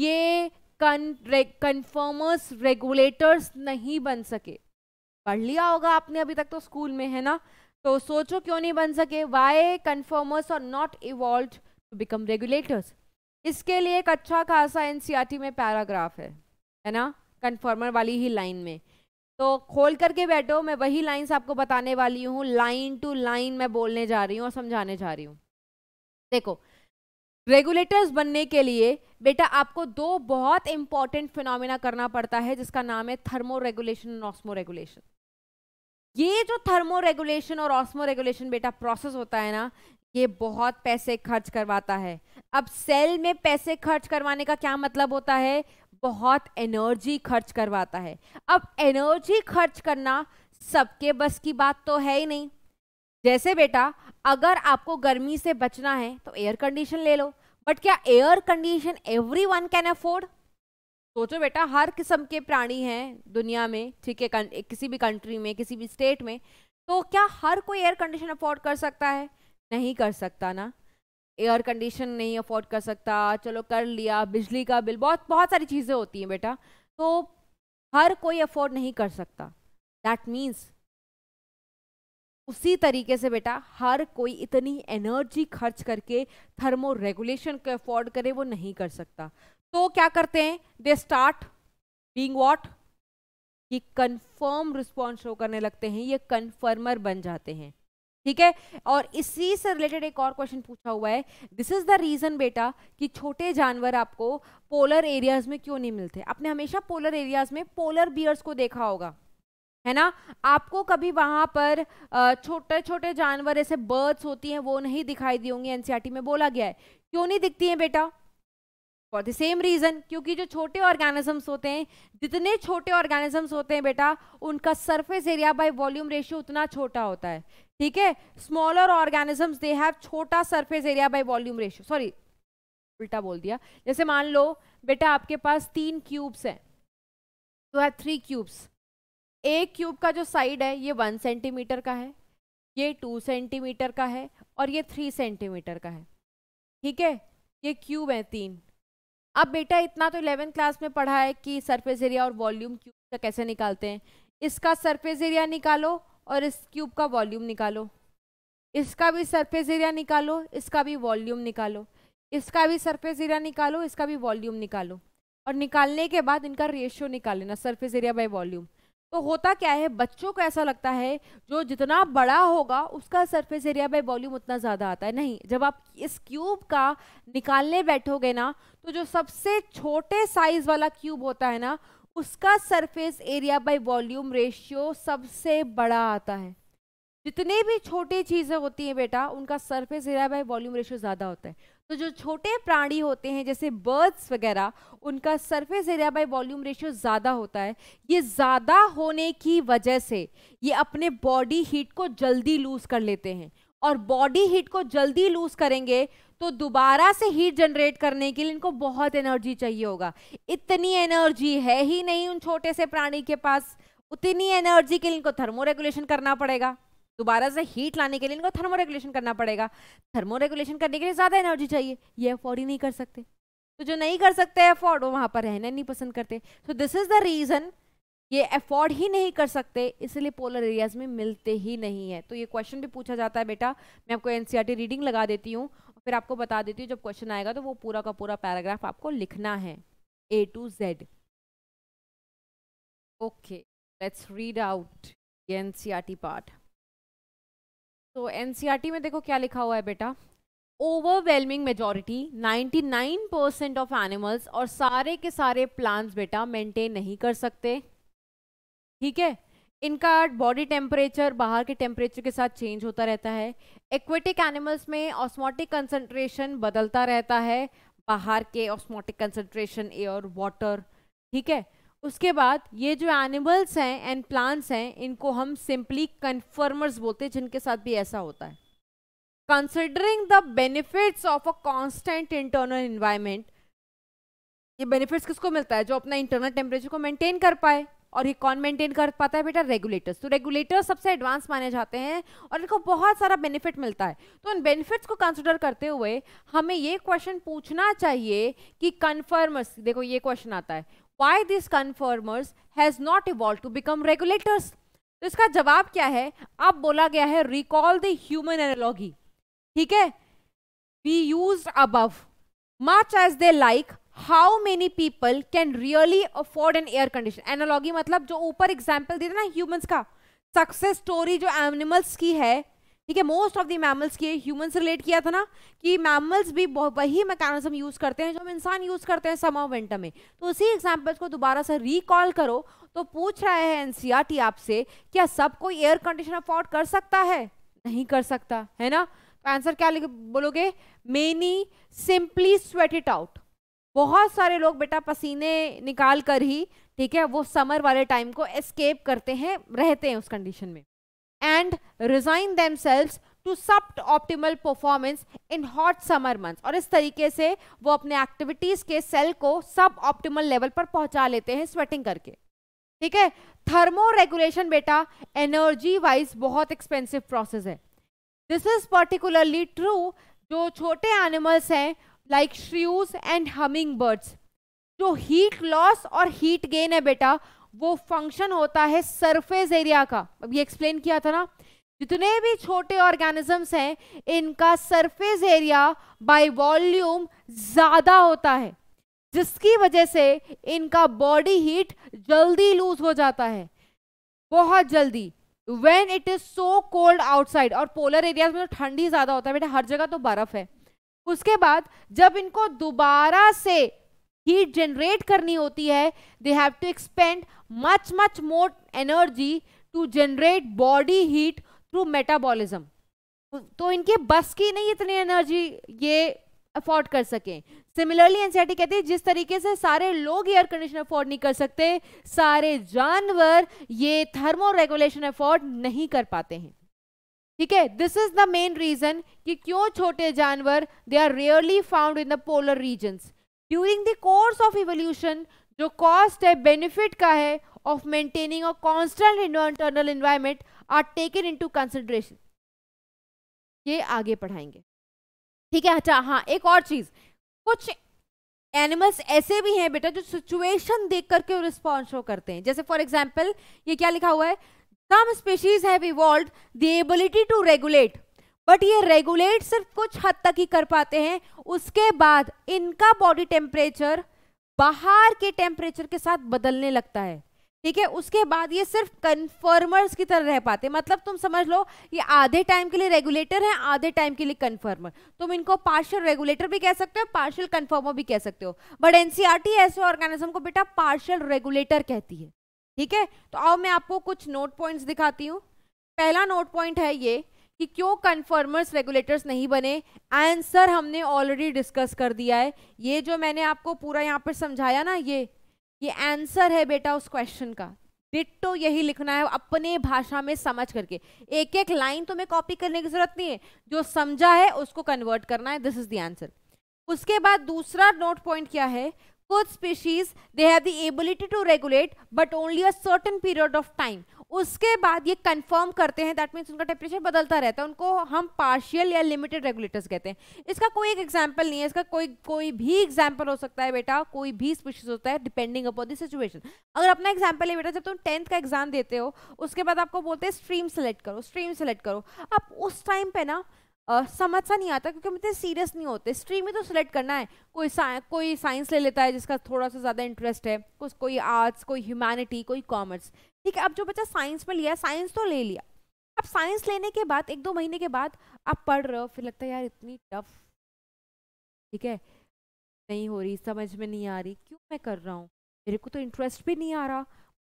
ये कन्फर्मर्स रेगुलेटर्स नहीं बन सके पढ़ लिया होगा आपने अभी तक तो स्कूल में है ना तो सोचो क्यों नहीं बन सके why conformers are not evolve to become regulators इसके लिए एक अच्छा खासा एनसीईआरटी e में पैराग्राफ है है ना कन्फर्मर वाली ही लाइन में तो खोल करके बैठो मैं वही लाइन्स आपको बताने वाली हूँ लाइन टू लाइन मैं बोलने जा रही हूँ और समझाने जा रही हूँ देखो रेगुलेटर्स बनने के लिए बेटा आपको दो बहुत इंपॉर्टेंट फिनोमिना करना पड़ता है जिसका नाम है थर्मो रेगुलेशन और ऑस्मो रेगुलेशन ये जो थर्मो रेगुलेशन और ऑस्मो रेगुलेशन बेटा प्रोसेस होता है ना ये बहुत पैसे खर्च करवाता है अब सेल में पैसे खर्च करवाने का क्या मतलब होता है बहुत एनर्जी खर्च करवाता है अब एनर्जी खर्च करना सबके बस की बात तो है ही नहीं जैसे बेटा अगर आपको गर्मी से बचना है तो एयर कंडीशन ले लो बट क्या air condition every one can afford सोचो बेटा हर किस्म के प्राणी हैं दुनिया में ठीक है किसी भी कंट्री में किसी भी स्टेट में तो क्या हर कोई एयर कंडीशन अफोर्ड कर सकता है नहीं कर सकता ना एयर कंडीशन नहीं अफोर्ड कर सकता चलो कर लिया बिजली का बिल बहुत बहुत सारी चीज़ें होती हैं बेटा तो हर कोई अफोर्ड नहीं कर सकता दैट मीन्स उसी तरीके से बेटा हर कोई इतनी एनर्जी खर्च करके थर्मो रेगुलेशन को अफोर्ड करे वो नहीं कर सकता तो क्या करते हैं दे स्टार्ट बींग वॉट ये कन्फर्म रिस्पॉन्स शो करने लगते हैं ये कन्फर्मर बन जाते हैं ठीक है और इसी से रिलेटेड एक और क्वेश्चन पूछा हुआ है दिस इज द रीजन बेटा कि छोटे जानवर आपको पोलर एरियाज में क्यों नहीं मिलते आपने हमेशा पोलर एरियाज में पोलर बियर्स को देखा होगा है ना आपको कभी वहां पर छोटे छोटे जानवर ऐसे बर्ड्स होती हैं वो नहीं दिखाई दी होंगी एनसीआरटी e में बोला गया है क्यों नहीं दिखती है बेटा फॉर द सेम रीज़न क्योंकि जो छोटे ऑर्गेनिजम्स होते हैं जितने छोटे ऑर्गेनिजम्स होते हैं बेटा उनका surface area by volume ratio उतना छोटा होता है ठीक है स्मॉलर ऑर्गेनिजम्स दे हैव छोटा surface area by volume ratio sorry उल्टा बोल दिया जैसे मान लो बेटा आपके पास तीन क्यूब्स हैं तो है थ्री क्यूब्स एक क्यूब का जो साइड है ये वन सेंटीमीटर का है ये टू सेंटीमीटर का है और ये थ्री सेंटीमीटर का है ठीक है ये क्यूब है तीन अब बेटा इतना तो इलेवेंथ क्लास में पढ़ा है कि सरफेस एरिया और वॉल्यूम क्यूब का कैसे निकालते हैं इसका सरफेस एरिया निकालो और इस क्यूब का वॉल्यूम निकालो इसका भी सरफेस एरिया निकालो इसका भी वॉल्यूम निकालो इसका भी सरफेस एरिया निकालो इसका भी वॉल्यूम निकालो और निकालने के बाद इनका रेशियो निकाल लेना सर्फेस एरिया बाई वॉल्यूम तो होता क्या है बच्चों को ऐसा लगता है जो जितना बड़ा होगा उसका सरफेस एरिया बाय वॉल्यूम उतना ज़्यादा आता है नहीं जब आप इस क्यूब का निकालने बैठोगे ना तो जो सबसे छोटे साइज वाला क्यूब होता है ना उसका surface area by volume ratio सबसे बड़ा आता है जितनी भी छोटी चीज़ें होती हैं बेटा उनका surface area by volume ratio ज़्यादा होता है तो जो छोटे प्राणी होते हैं जैसे बर्ड्स वगैरह उनका surface area by volume ratio ज़्यादा होता है ये ज़्यादा होने की वजह से ये अपने बॉडी हीट को जल्दी लूज़ कर लेते हैं और बॉडी हीट को जल्दी लूज़ करेंगे तो दोबारा से हीट जनरेट करने के लिए इनको बहुत एनर्जी चाहिए होगा इतनी एनर्जी है ही नहीं उन छोटे से प्राणी के पास उतनी एनर्जी के लिए इनको थर्मो रेगुलेशन करना पड़ेगा दोबारा से हीट लाने के लिए इनको थर्मो रेगुलेशन करना पड़ेगा थर्मो रेगुलेशन करने के लिए ज़्यादा एनर्जी चाहिए ये एफोर्ड ही नहीं कर सकते तो जो नहीं कर सकते एफोर्ड वो वहाँ पर रहना नहीं पसंद करते so this is the reason ये एफोर्ड ही नहीं कर सकते इसलिए पोलर एरियाज में मिलते ही नहीं है तो ये क्वेश्चन भी पूछा जाता है बेटा मैं आपको एन रीडिंग e लगा देती हूँ फिर आपको बता देती हूँ जब क्वेश्चन आएगा तो वो पूरा का पूरा पैराग्राफ आपको लिखना है A to Z okay let's read out an part तो एनसीईआरटी e में देखो क्या लिखा हुआ है बेटा overwhelming majority 99 percent of animals और सारे के सारे प्लांट्स बेटा मेंटेन नहीं कर सकते ठीक है इनका बॉडी टेम्परेचर बाहर के टेम्परेचर के साथ चेंज होता रहता है एक्वेटिक एनिमल्स में ऑस्मोटिक कंसनट्रेशन बदलता रहता है बाहर के ऑस्मोटिक कंसनट्रेशन एयर वाटर ठीक है उसके बाद ये जो एनिमल्स हैं एंड प्लांट्स हैं इनको हम सिंपली कन्फर्मर्स बोलते हैं जिनके साथ भी ऐसा होता है considering the benefits of a constant internal environment ये बेनिफिट्स किसको मिलता है जो अपना इंटरनल टेम्परेचर को मेंटेन कर पाए और ये कौन मेंटेन कर पाता है बेटा रेगुलेटर्स तो रेगुलेटर्स सबसे एडवांस माने जाते हैं और इनको बहुत सारा बेनिफिट मिलता है तो उन बेनिफिट्स को कंसिडर करते हुए हमें ये क्वेश्चन पूछना चाहिए कि कन्फर्मर्स देखो ये क्वेश्चन आता है why these conformers has not evolved to become regulators तो इसका जवाब क्या है अब बोला गया है रिकॉल द ह्यूमन एनोलॉगी ठीक है वी यूज अब much as they like how many people can really afford an air condition analogy मतलब जो ऊपर एग्जाम्पल थे ना ह्यूमन का सक्सेस स्टोरी जो एनिमल्स की है ठीक है मोस्ट ऑफ दी मैमल्स के ह्यूमन से रिलेट किया था ना कि मैमल्स भी वही मैकेनिज्म यूज़ करते हैं जो हम इंसान यूज़ करते हैं समर विंटर में तो उसी एग्जाम्पल्स को दोबारा से रिकॉल करो तो पूछ रहा है एनसीईआरटी e आपसे क्या सब कोई एयर कंडीशन अफोर्ड कर सकता है नहीं कर सकता है ना तो आंसर क्या बोलोगे many simply sweat it out बहुत सारे लोग बेटा पसीने निकाल कर ही ठीक है वो समर वाले टाइम को एस्केप करते हैं रहते हैं उस कंडीशन में and resign themselves to suboptimal performance in hot summer month और इस तरीके से वो अपने एक्टिविटीज के सेल को सब ऑप्टिमल लेवल पर पहुंचा लेते हैं स्वेटिंग करके ठीक है थर्मो रेगुलेशन बेटा एनर्जी वाइज बहुत एक्सपेंसिव प्रोसेस है दिस इज पर्टिकुलरली ट्रू जो छोटे एनिमल्स हैं like shrews and hummingbirds जो हीट लॉस और हीट गेन है बेटा वो फंक्शन होता है सरफेस एरिया का अब ये एक्सप्लेन किया था ना जितने भी छोटे ऑर्गेनिजम्स हैं इनका सरफेस एरिया बाय वॉल्यूम ज़्यादा होता है जिसकी वजह से इनका बॉडी हीट जल्दी लूज हो जाता है बहुत जल्दी when it is so cold outside और पोलर एरियाज में तो ठंडी ज़्यादा होता है बेटा हर जगह तो बर्फ है उसके बाद जब इनको दोबारा से हीट जनरेट करनी होती है they have to expend much much more energy to generate body heat through metabolism तो इनके बस की नहीं इतनी एनर्जी ये अफोर्ड कर सकें सिमिलरली एनसीआरटी कहते हैं जिस तरीके से सारे लोग एयर कंडीशन अफोर्ड नहीं कर सकते सारे जानवर ये थर्मो रेगुलेशन अफोर्ड नहीं कर पाते हैं ठीक है this is the main reason कि क्यों छोटे जानवर they are rarely found in the polar regions during the course of evolution जो कॉस्ट है बेनिफिट का है of maintaining a constant internal environment are taken into consideration ये आगे पढ़ाएंगे ठीक है अच्छा हाँ एक और चीज कुछ एनिमल्स ऐसे भी हैं बेटा जो सिचुएशन देख करके रिस्पॉन्स शो करते हैं जैसे फॉर एग्जाम्पल ये क्या लिखा हुआ है some species have evolve the ability to regulate but ये रेगुलेट सिर्फ कुछ हद तक ही कर पाते हैं उसके बाद इनका बॉडी टेम्परेचर बाहर के टेम्परेचर के साथ बदलने लगता है ठीक है उसके बाद ये सिर्फ कन्फर्मर्स की तरह रह पाते मतलब तुम समझ लो ये आधे टाइम के लिए रेगुलेटर है आधे टाइम के लिए कन्फर्मर तुम इनको पार्शियल रेगुलेटर भी कह सकते हो पार्शियल कन्फर्मर भी कह सकते हो बट एनसीआरटी e ऐसे ऑर्गेनिज्म को बेटा पार्शियल रेगुलेटर कहती है ठीक है तो आओ मैं आपको कुछ नोट पॉइंट्स दिखाती हूँ पहला नोट पॉइंट है ये कि क्यों कन्फर्मर्स रेगुलेटर्स नहीं बने आंसर हमने ऑलरेडी डिस्कस कर दिया है ये जो मैंने आपको पूरा यहाँ पर समझाया ना ये ये आंसर है बेटा उस क्वेश्चन का डिट्टो तो यही लिखना है अपने भाषा में समझ करके एक एक लाइन तुम्हें कॉपी करने की जरूरत नहीं है जो समझा है उसको कन्वर्ट करना है दिस इज द आंसर उसके बाद दूसरा नोट पॉइंट क्या है कुछ species they have the ability to regulate but only a certain period of time उसके बाद ये कंफर्म करते हैं दैट मीन्स उनका टेम्परेचर बदलता रहता है उनको हम पार्शियल या लिमिटेड रेगुलेटर्स कहते हैं इसका कोई एक एग्जाम्पल नहीं है इसका कोई कोई भी एग्जाम्पल हो सकता है बेटा कोई भी स्पीशीज होता है डिपेंडिंग अपॉन दिस सिचुएशन अगर अपना एग्जाम्पल है बेटा जब तुम टेंथ का एग्जाम देते हो उसके बाद आपको बोलते हैं स्ट्रीम सेलेक्ट करो स्ट्रीम सेलेक्ट करो अब उस टाइम पे ना समझ सा नहीं आता क्योंकि हम इतने सीरियस नहीं होते स्ट्रीम में तो सिलेक्ट करना है कोई कोई साइंस ले लेता है जिसका थोड़ा सा ज़्यादा इंटरेस्ट है कुछ कोई आर्ट्स कोई ह्यूमैनिटी कोई कॉमर्स ठीक है अब जो बच्चा साइंस में लिया साइंस तो ले लिया अब साइंस लेने के बाद एक दो महीने के बाद आप पढ़ रहे हो फिर लगता है यार इतनी टफ ठीक है नहीं हो रही समझ में नहीं आ रही क्यों मैं कर रहा हूँ मेरे को तो इंटरेस्ट भी नहीं आ रहा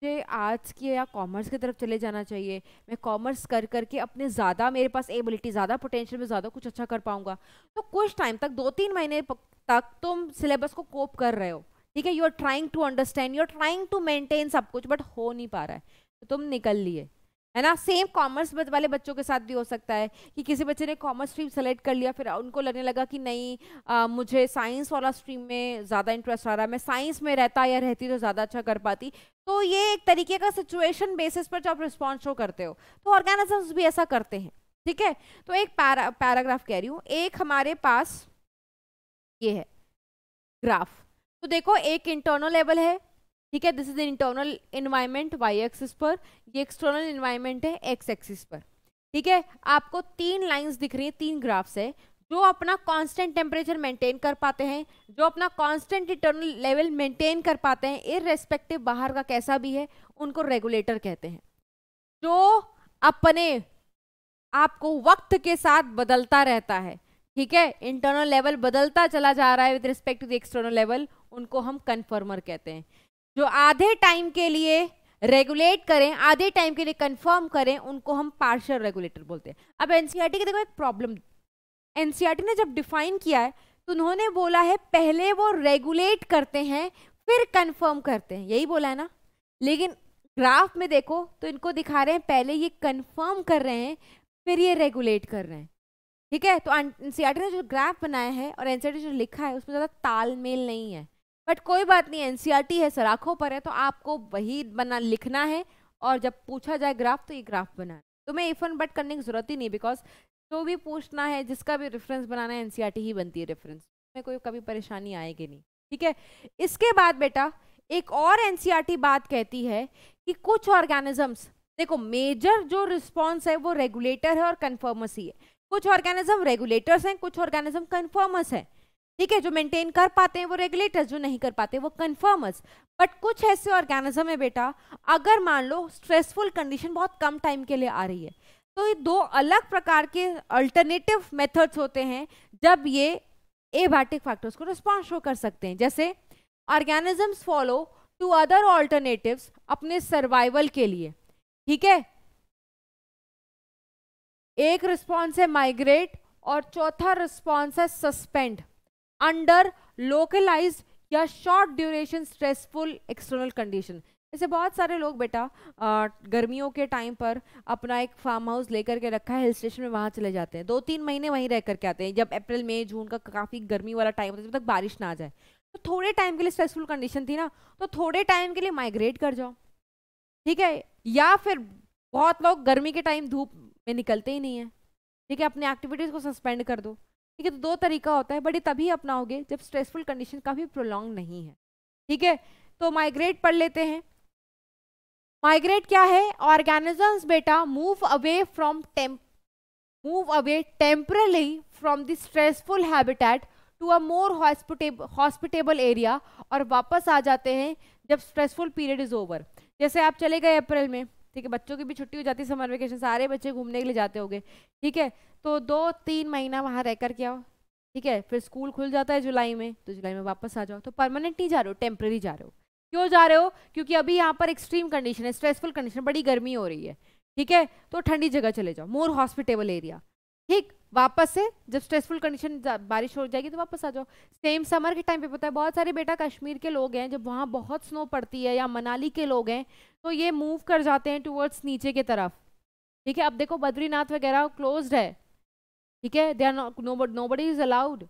मुझे आर्ट्स की या कॉमर्स की तरफ चले जाना चाहिए मैं कॉमर्स कर करके अपने ज़्यादा मेरे पास एबिलिटी ज़्यादा पोटेंशियल में ज़्यादा कुछ अच्छा कर पाऊँगा तो कुछ टाइम तक दो तीन महीने तक तुम सिलेबस को कोप कर रहे हो ठीक है you are trying to understand you are trying to maintain सब कुछ बट हो नहीं पा रहा है तो तुम निकल लिए है ना सेम कॉमर्स वाले बच्चों के साथ भी हो सकता है कि किसी बच्चे ने कॉमर्स स्ट्रीम सेलेक्ट कर लिया फिर उनको लगने लगा कि नहीं आ, मुझे साइंस वाला स्ट्रीम में ज़्यादा इंटरेस्ट आ रहा है मैं साइंस में रहता या रहती तो ज़्यादा अच्छा कर पाती तो ये एक तरीके का सिचुएशन बेसिस पर जो आप रिस्पॉन्स शो करते हो तो ऑर्गेनिजम्स भी ऐसा करते हैं ठीक है तो एक पैरा पैराग्राफ कह रही हूँ एक हमारे पास ये है ग्राफ तो देखो एक इंटरनल लेवल है ठीक है this is internal environment Y axis पर ये एक्सटर्नल इन्वायरमेंट है एक्स एक्सिस पर ठीक है आपको तीन लाइंस दिख रही है तीन ग्राफ्स है जो अपना कांस्टेंट टेम्परेचर मेंटेन कर पाते हैं जो अपना कांस्टेंट इंटरनल लेवल मेंटेन कर पाते हैं रेस्पेक्टिव बाहर का कैसा भी है उनको रेगुलेटर कहते हैं जो अपने आपको वक्त के साथ बदलता रहता है ठीक है इंटरनल लेवल बदलता चला जा रहा है with respect to the external level उनको हम कन्फर्मर कहते हैं जो आधे टाइम के लिए रेगुलेट करें आधे टाइम के लिए कंफर्म करें उनको हम पार्शियल रेगुलेटर बोलते हैं अब एनसीईआरटी e के देखो एक प्रॉब्लम एनसीईआरटी e ने जब डिफाइन किया है तो उन्होंने बोला है पहले वो रेगुलेट करते हैं फिर कंफर्म करते हैं यही बोला है ना लेकिन ग्राफ में देखो तो इनको दिखा रहे हैं पहले ये कन्फर्म कर रहे हैं फिर ये रेगुलेट कर रहे हैं ठीक है तो एनसीईआरटी e ने जो ग्राफ बनाया है और ने जो लिखा है उसमें ज़्यादा तालमेल नहीं है बट कोई बात नहीं एनसीईआरटी e है सर आंखों पर है तो आपको वही बना लिखना है और जब पूछा जाए ग्राफ तो ये ग्राफ बनाना तुम्हें इफ एंड बट करने की जरूरत ही नहीं बिकॉज जो भी पूछना है जिसका भी रेफरेंस बनाना है एनसीईआरटी e ही बनती है रेफरेंस में कोई कभी परेशानी आएगी नहीं ठीक है इसके बाद बेटा एक और एनसीईआरटी e बात कहती है कि कुछ ऑर्गेनिजम्स देखो मेजर जो रिस्पॉन्स है वो रेगुलेटर है और कन्फर्मस ही है कुछ ऑर्गेनिज्म रेगुलेटर्स हैं कुछ ऑर्गेनिज्म कन्फर्मस है ठीक है जो मेंटेन कर पाते हैं वो रेगुलेटर्स जो नहीं कर पाते वो कन्फर्मर्स बट कुछ ऐसे ऑर्गेनिज्म है बेटा अगर मान लो स्ट्रेसफुल कंडीशन बहुत कम टाइम के लिए आ रही है तो ये दो अलग प्रकार के अल्टरनेटिव मेथड्स होते हैं जब ये एबाटिक फैक्टर्स को रिस्पॉन्स शो कर सकते हैं जैसे organisms follow to other alternative अपने सर्वाइवल के लिए ठीक है एक रिस्पॉन्स है माइग्रेट और चौथा रिस्पॉन्स है सस्पेंड अंडर लोकलाइज या short duration stressful external condition ऐसे बहुत सारे लोग बेटा गर्मियों के टाइम पर अपना एक फार्म हाउस लेकर के रखा है हिल स्टेशन में वहाँ चले जाते हैं दो तीन महीने वहीं रह करके आते हैं जब अप्रैल मई जून का काफ़ी गर्मी वाला टाइम होता है जब तक बारिश ना आ जाए तो थोड़े टाइम के लिए स्ट्रेसफुल कंडीशन थी ना तो थोड़े टाइम के लिए माइग्रेट कर जाओ ठीक है या फिर बहुत लोग गर्मी के टाइम धूप में निकलते ही नहीं है ठीक है अपनी एक्टिविटीज़ को सस्पेंड कर दो ठीक है तो दो तरीका होता है बट ये तभी अपनाओगे जब स्ट्रेसफुल कंडीशन काफ़ी प्रोलॉन्ग नहीं है ठीक है तो माइग्रेट पढ़ लेते हैं माइग्रेट क्या है ऑर्गेनिजम्स बेटा move away from temp move away temporarily from the stressful habitat to a more hospitable area और वापस आ जाते हैं जब स्ट्रेसफुल पीरियड इज ओवर जैसे आप चले गए अप्रैल में ठीक है बच्चों की भी छुट्टी हो जाती है समर वेकेशन सारे बच्चे घूमने के लिए जाते होंगे ठीक है तो दो तीन महीना वहाँ रह कर के आओ ठीक है फिर स्कूल खुल जाता है जुलाई में तो जुलाई में वापस आ जाओ तो परमानेंट नहीं जा रहे हो टेम्प्रेरी जा रहे हो क्यों जा रहे हो क्योंकि अभी यहाँ पर एक्सट्रीम कंडीशन है स्ट्रेसफुल कंडीशन बड़ी गर्मी हो रही है ठीक है तो ठंडी जगह चले जाओ मोर हॉस्पिटेबल एरिया ठीक वापस से जब स्ट्रेसफुल कंडीशन बारिश हो जाएगी तो वापस आ जाओ सेम समर के टाइम पे पता है बहुत सारे बेटा कश्मीर के लोग हैं जब वहाँ बहुत स्नो पड़ती है या मनाली के लोग हैं तो ये मूव कर जाते हैं टूवर्ड्स नीचे की तरफ ठीक है अब देखो बद्रीनाथ वगैरह क्लोज है ठीक है they are nobody is allowed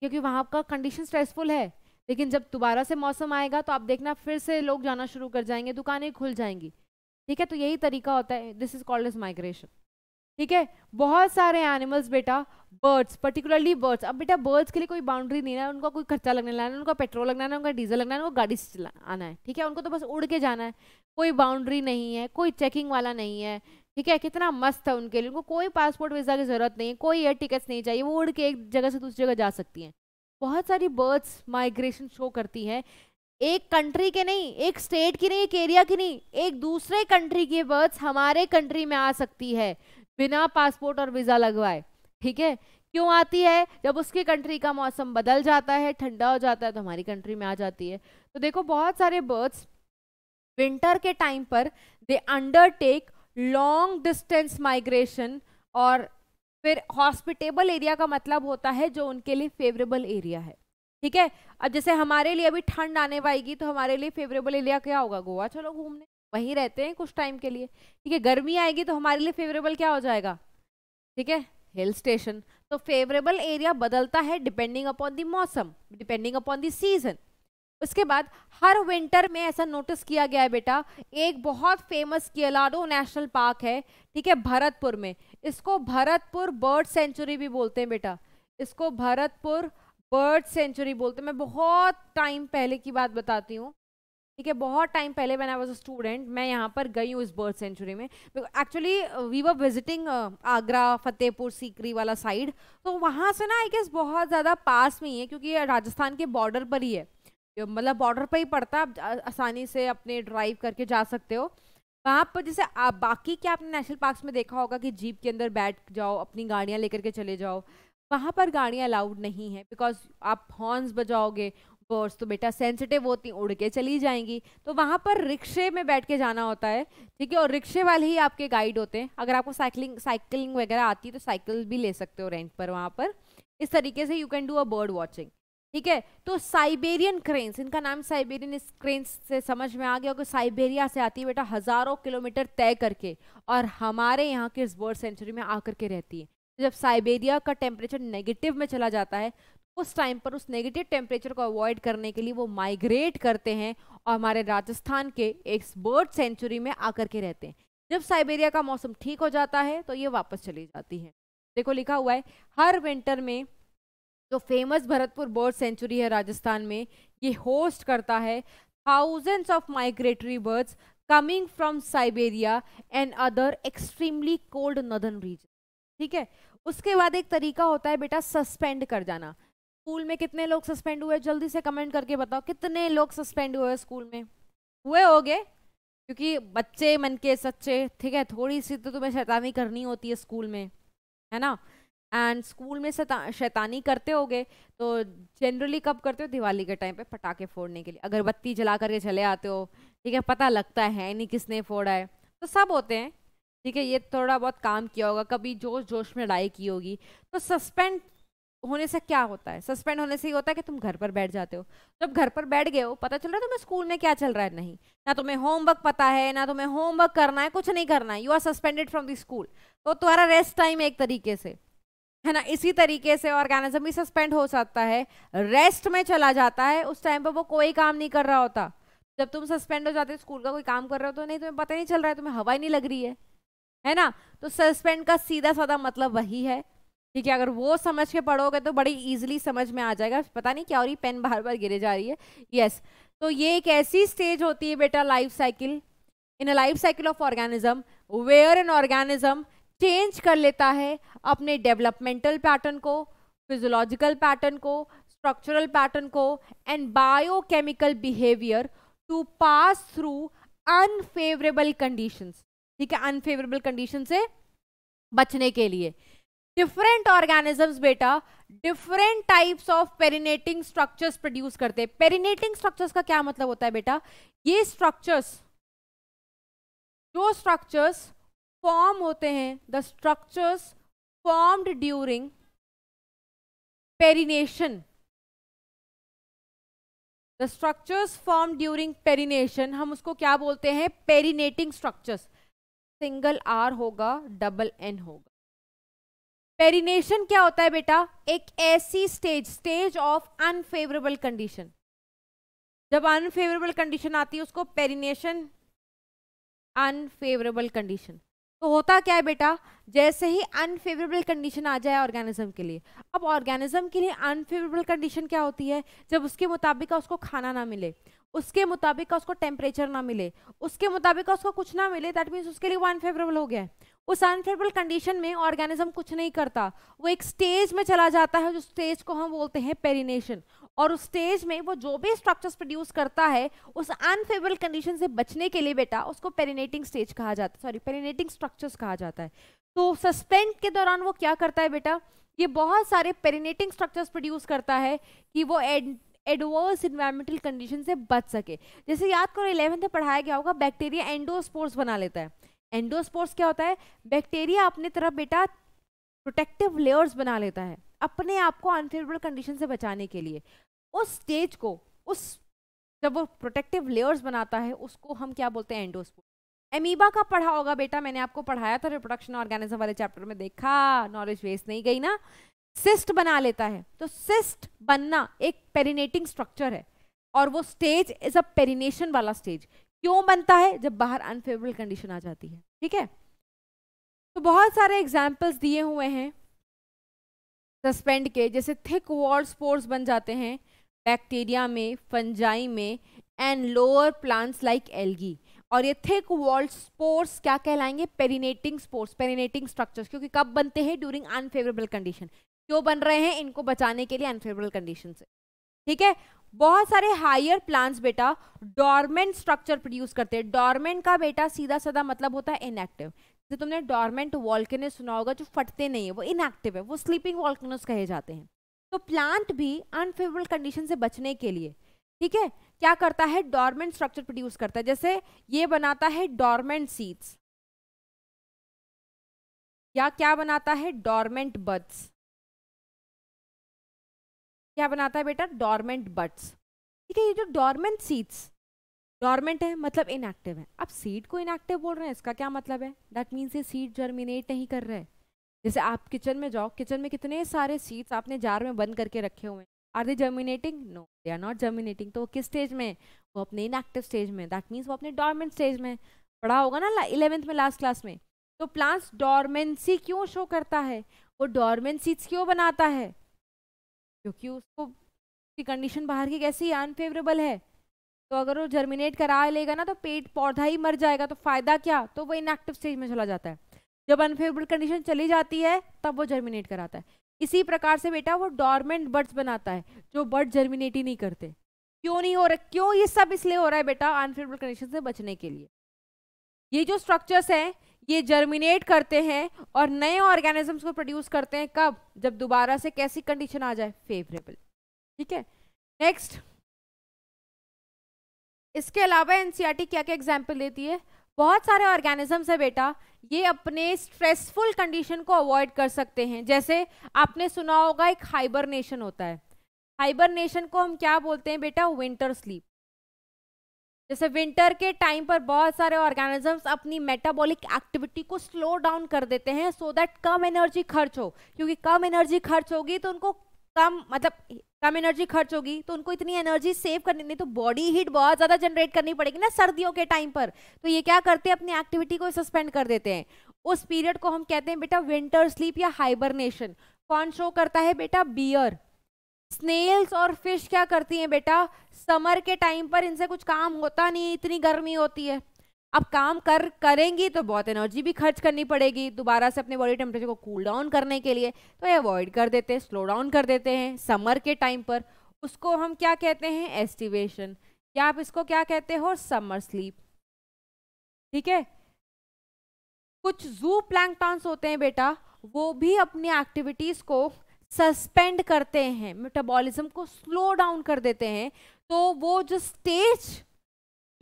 क्योंकि वहाँ का कंडीशन स्ट्रेसफुल है लेकिन जब दोबारा से मौसम आएगा तो आप देखना फिर से लोग जाना शुरू कर जाएंगे दुकानें खुल जाएंगी ठीक है तो यही तरीका होता है this is called is migration ठीक है बहुत सारे एनिमल्स बेटा बर्ड्स पर्टिकुलरली बर्ड्स अब बेटा बर्ड्स के लिए कोई बाउंड्री नहीं है उनका कोई खर्चा लगने लाना है उनका पेट्रोल लगना है उनका डीजल लगना है उनको गाड़ी से आना है ठीक है उनको तो बस उड़ के जाना है कोई बाउंड्री नहीं है कोई चेकिंग वाला नहीं है ठीक है कितना मस्त है उनके लिए उनको कोई पासपोर्ट वीज़ा की ज़रूरत नहीं है कोई एयर टिकट्स नहीं चाहिए वो उड़ के एक जगह से दूसरी जगह जा सकती हैं बहुत सारी बर्ड्स माइग्रेशन शो करती है एक कंट्री के नहीं एक स्टेट की नहीं एक एरिया की नहीं एक दूसरे कंट्री की बर्ड्स हमारे कंट्री में आ सकती है बिना पासपोर्ट और वीज़ा लगवाए ठीक है क्यों आती है जब उसकी कंट्री का मौसम बदल जाता है ठंडा हो जाता है तो हमारी कंट्री में आ जाती है तो देखो बहुत सारे बर्ड्स विंटर के टाइम पर they undertake long distance migration और फिर हॉस्पिटेबल एरिया का मतलब होता है जो उनके लिए फेवरेबल एरिया है ठीक है अब जैसे हमारे लिए अभी ठंड आने पाएगी तो हमारे लिए फेवरेबल एरिया क्या होगा गोवा चलो घूमने वहीं रहते हैं कुछ टाइम के लिए ठीक है गर्मी आएगी तो हमारे लिए फेवरेबल क्या हो जाएगा ठीक है हिल स्टेशन तो फेवरेबल एरिया बदलता है डिपेंडिंग अपॉन दी मौसम डिपेंडिंग अपॉन दी सीजन उसके बाद हर विंटर में ऐसा नोटिस किया गया है बेटा एक बहुत फेमस केलाडो नेशनल पार्क है ठीक है भरतपुर में इसको भरतपुर बर्ड सेंचुरी भी बोलते हैं बेटा इसको भरतपुर बर्ड सेंचुरी बोलते हैं मैं बहुत टाइम पहले की बात बताती हूँ ठीक है बहुत टाइम पहले मैंने आई वॉज अ स्टूडेंट मैं यहाँ पर गई हूँ इस बर्ड सेंचुरी में actually we were visiting Agra Fatehpur Sikri वाला साइड तो वहाँ से ना आई गेस बहुत ज़्यादा पास में ही है क्योंकि राजस्थान के बॉर्डर पर ही है मतलब बॉर्डर पर ही पड़ता है आप आसानी से अपने ड्राइव करके जा सकते हो वहाँ पर जैसे आप बाकी क्या आपने नेशनल पार्क में देखा होगा कि जीप के अंदर बैठ जाओ अपनी गाड़ियाँ लेकर के चले जाओ वहाँ पर गाड़ियाँ अलाउड नहीं है बिकॉज आप हॉर्न्स बजाओगे बर्ड्स तो बेटा सेंसिटिव होती उड़ के चली जाएंगी तो वहाँ पर रिक्शे में बैठ के जाना होता है ठीक है और रिक्शे वाले ही आपके गाइड होते हैं अगर आपको साइकिलिंग साइकिलिंग वगैरह आती है तो साइकिल भी ले सकते हो रेंट पर वहाँ पर इस तरीके से you can do a bird watching ठीक है तो साइबेरियन क्रेन्स इनका नाम साइबेरियन इस क्रेन्स से समझ में आ गया कि साइबेरिया से आती है बेटा हज़ारों किलोमीटर तय करके और हमारे यहाँ के इस बर्ड सेंचुरी में आकर के रहती है जब साइबेरिया का टेम्परेचर नेगेटिव में चला जाता है उस टाइम पर उस नेगेटिव टेम्परेचर को अवॉइड करने के लिए वो माइग्रेट करते हैं और हमारे राजस्थान के एक बर्ड सेंचुरी में आकर के रहते हैं जब साइबेरिया का मौसम ठीक हो जाता है तो ये वापस चली जाती है देखो लिखा हुआ है हर विंटर में जो फेमस भरतपुर बर्ड सेंचुरी है राजस्थान में ये होस्ट करता है thousands of migratory birds coming from Siberia and other extremely cold northern region ठीक है उसके बाद एक तरीका होता है बेटा सस्पेंड कर जाना स्कूल में कितने लोग सस्पेंड हुए जल्दी से कमेंट करके बताओ कितने लोग सस्पेंड हुए स्कूल में हुए गए क्योंकि बच्चे मन के सच्चे ठीक है थोड़ी सी तो तुम्हें शैतानी करनी होती है स्कूल में है ना एंड स्कूल में शैतानी करते होगे तो जनरली कब करते हो दिवाली के टाइम पे पटाखे फोड़ने के लिए अगर बत्ती जला करके चले आते हो ठीक है पता लगता है नहीं किसने फोड़ा है तो सब होते हैं ठीक है ये थोड़ा बहुत काम किया होगा कभी जोश जोश में लड़ाई की होगी तो सस्पेंड होने से क्या होता है सस्पेंड होने से ही होता है कि तुम घर पर बैठ जाते हो जब घर पर बैठ गए हो पता चल रहा है तुम्हें स्कूल में क्या चल रहा है नहीं ना तुम्हें होमवर्क पता है ना तुम्हें होमवर्क करना है कुछ नहीं करना है you are suspended from the school तो तुम्हारा रेस्ट टाइम एक तरीके से है ना इसी तरीके से ऑर्गेनिज्म भी सस्पेंड हो सकता है रेस्ट में चला जाता है उस टाइम पर वो कोई काम नहीं कर रहा होता जब तुम सस्पेंड हो जाते हो स्कूल का कोई काम कर रहे हो तो नहीं तुम्हें पता नहीं चल रहा है तुम्हें हवा ही नहीं लग रही है है ना तो सस्पेंड का सीधा साधा मतलब वही है ठीक है अगर वो समझ के पढ़ोगे तो बड़ी ईजिली समझ में आ जाएगा पता नहीं क्या हो रही पेन बार बार गिरे जा रही है यस yes. तो ये एक ऐसी स्टेज होती है बेटा life cycle in a life cycle of organism where an organism change कर लेता है अपने डेवलपमेंटल पैटर्न को फिजोलॉजिकल पैटर्न को स्ट्रक्चरल पैटर्न को and biochemical behaviour to pass through unfavourable conditions ठीक है अनफेवरेबल कंडीशन से बचने के लिए डिफरेंट ऑर्गेनिजम्स बेटा different types of perennating structures produce करते हैं पेरिनेटिंग स्ट्रक्चर्स का क्या मतलब होता है बेटा ये स्ट्रक्चर्स जो स्ट्रक्चर्स फॉर्म होते हैं the structures formed during perennation the structures form during perennation हम उसको क्या बोलते हैं पेरिनेटिंग स्ट्रक्चर्स सिंगल आर होगा डबल एन होगा पेरिनेशन क्या होता है बेटा एक ऐसी stage stage of unfavourable condition जब अनफेवरेबल कंडीशन आती है उसको पेरिनेशन अनफेवरेबल कंडीशन तो होता क्या है बेटा जैसे ही अनफेवरेबल कंडीशन आ जाए ऑर्गेनिज्म के लिए अब ऑर्गेनिज्म के लिए अनफेवरेबल कंडीशन क्या होती है जब उसके मुताबिक उसको खाना ना मिले उसके मुताबिक उसको टेम्परेचर ना मिले उसके मुताबिक उसको कुछ ना मिले दैट मीन्स उसके लिए वो अनफेवरेबल हो गया है उस अनफेवरेबल कंडीशन में ऑर्गेनिज्म कुछ नहीं करता वो एक स्टेज में चला जाता है जो स्टेज को हम बोलते हैं पेरिनेशन और उस स्टेज में वो जो भी स्ट्रक्चर्स प्रोड्यूस करता है उस अनफेवरेबल कंडीशन से बचने के लिए बेटा उसको पेरिनेटिंग स्टेज कहा जाता है सॉरी पेरिनेटिंग स्ट्रक्चर्स कहा जाता है तो सस्पेंड के दौरान वो क्या करता है बेटा ये बहुत सारे पेरिनेटिंग स्ट्रक्चर्स प्रोड्यूस करता है कि वो एड एडवर्स इन्वायरमेंटल कंडीशन से बच सके जैसे याद करो इलेवेंथ में पढ़ाया गया होगा बैक्टीरिया एंडोस्पोर्स बना लेता है एंडोस्पोर्स क्या होता है बैक्टीरिया अपने तरफ बेटा प्रोटेक्टिव लेयर्स बना लेता है अपने आप को अनफेवरेबल कंडीशन से बचाने के लिए उस स्टेज को उस जब वो प्रोटेक्टिव लेयर्स बनाता है उसको हम क्या बोलते हैं एंडोस्पोर एमीबा का पढ़ा होगा बेटा मैंने आपको पढ़ाया था रिप्रोडक्शन ऑर्गेनिज्म वाले चैप्टर में देखा नॉलेज वेस्ट नहीं गई ना सिस्ट बना लेता है तो सिस्ट बनना एक पेरिनेटिंग स्ट्रक्चर है और वो स्टेज इज अ पेरिनेशन वाला स्टेज क्यों बनता है जब बाहर अनफेवरेबल कंडीशन आ जाती है ठीक है तो बहुत सारे एग्जाम्पल्स दिए हुए हैं सस्पेंड के जैसे थिक वॉल स्पोर्स बन जाते हैं बैक्टीरिया में फंजाई में and lower plants like algae और ये थिक वॉल स्पोर्स क्या कहलाएंगे पेरिनेटिंग स्पोर्स पेरिनेटिंग स्ट्रक्चर्स क्योंकि कब बनते हैं ड्यूरिंग अनफेवरेबल कंडीशन क्यों बन रहे हैं इनको बचाने के लिए अनफेवरेबल कंडीशन से ठीक है बहुत सारे हायर प्लांट्स बेटा डॉर्मेंट स्ट्रक्चर प्रोड्यूस करते हैं डॉर्मेंट का बेटा सीधा साधा मतलब होता है इनएक्टिव जैसे तुमने डॉर्मेंट वॉल्किन सुना होगा जो फटते नहीं है वो इनएक्टिव है वो स्लीपिंग वॉल्केनस कहे जाते हैं तो प्लांट भी अनफेवरेबल कंडीशन से बचने के लिए ठीक है क्या करता है डॉर्मेंट स्ट्रक्चर प्रोड्यूस करता है जैसे ये बनाता है डॉर्मेंट सीड्स या क्या बनाता है डॉर्मेंट बर्ड्स क्या बनाता है बेटा डॉर्मेंट बट्स ठीक है ये जो डॉर्मेंट सीड्स डॉर्मेंट है मतलब इनएक्टिव है अब सीड को इनएक्टिव बोल रहे हैं इसका क्या मतलब है दैट मीन्स ये सीड जर्मिनेट नहीं कर रहे हैं जैसे आप किचन में जाओ किचन में कितने सारे सीड्स आपने जार में बंद करके रखे हुए हैं are they germinating no they are not germinating तो वो किस स्टेज में वो अपने इनएक्टिव स्टेज में दैट मीन्स वो अपने डॉर्मेंट स्टेज में पढ़ा होगा ना इलेवेंथ में लास्ट क्लास में तो प्लांट्स डॉर्मेंसी क्यों शो करता है वो डॉर्मेंट सीड्स क्यों बनाता है क्योंकि उसको उसकी कंडीशन बाहर की कैसी अनफेवरेबल है तो अगर वो जर्मिनेट करा लेगा ना तो पेट पौधा ही मर जाएगा तो फ़ायदा क्या तो वो इनएक्टिव स्टेज में चला जाता है जब अनफेवरेबल कंडीशन चली जाती है तब वो जर्मिनेट कराता है इसी प्रकार से बेटा वो डॉर्मेंट बर्ड्स बनाता है जो बर्ड जर्मिनेट ही नहीं करते क्यों नहीं हो रहा क्यों ये सब इसलिए हो रहा है बेटा अनफेवरेबल कंडीशन से बचने के लिए ये जो स्ट्रक्चर्स हैं ये जर्मिनेट करते हैं और नए ऑर्गेनिजम्स को प्रोड्यूस करते हैं कब जब दोबारा से कैसी कंडीशन आ जाए फेवरेबल ठीक है नेक्स्ट इसके अलावा एनसीईआरटी e क्या क्या एग्जाम्पल देती है बहुत सारे ऑर्गेनिजम्स है बेटा ये अपने स्ट्रेसफुल कंडीशन को अवॉइड कर सकते हैं जैसे आपने सुना होगा एक हाइबरनेशन होता है हाइबरनेशन को हम क्या बोलते हैं बेटा विंटर स्लीप जैसे विंटर के टाइम पर बहुत सारे ऑर्गेनिजम्स अपनी मेटाबॉलिक एक्टिविटी को स्लो डाउन कर देते हैं सो so दैट कम एनर्जी खर्च हो क्योंकि कम एनर्जी खर्च होगी तो उनको कम मतलब कम एनर्जी खर्च होगी तो उनको इतनी एनर्जी सेव करनी नहीं तो बॉडी हीट बहुत ज़्यादा जनरेट करनी पड़ेगी ना सर्दियों के टाइम पर तो ये क्या करते हैं अपनी एक्टिविटी को सस्पेंड कर देते हैं उस पीरियड को हम कहते हैं बेटा विंटर स्लीप या हाइबरनेशन कौन शो करता है बेटा बियर स्नेल्स और फिश क्या करती हैं बेटा समर के टाइम पर इनसे कुछ काम होता नहीं इतनी गर्मी होती है अब काम कर करेंगी तो बहुत एनर्जी भी खर्च करनी पड़ेगी दोबारा से अपने बॉडी टेम्परेचर को कूल डाउन करने के लिए तो ये अवॉइड कर देते हैं स्लो डाउन कर देते हैं समर के टाइम पर उसको हम क्या कहते हैं एस्टिवेशन या आप इसको क्या कहते हो समर स्लीप ठीक है कुछ जू प्लैंकटॉन्स होते हैं बेटा वो भी अपनी एक्टिविटीज़ को सस्पेंड करते हैं मेटाबॉलिज्म को स्लो डाउन कर देते हैं तो वो जो स्टेज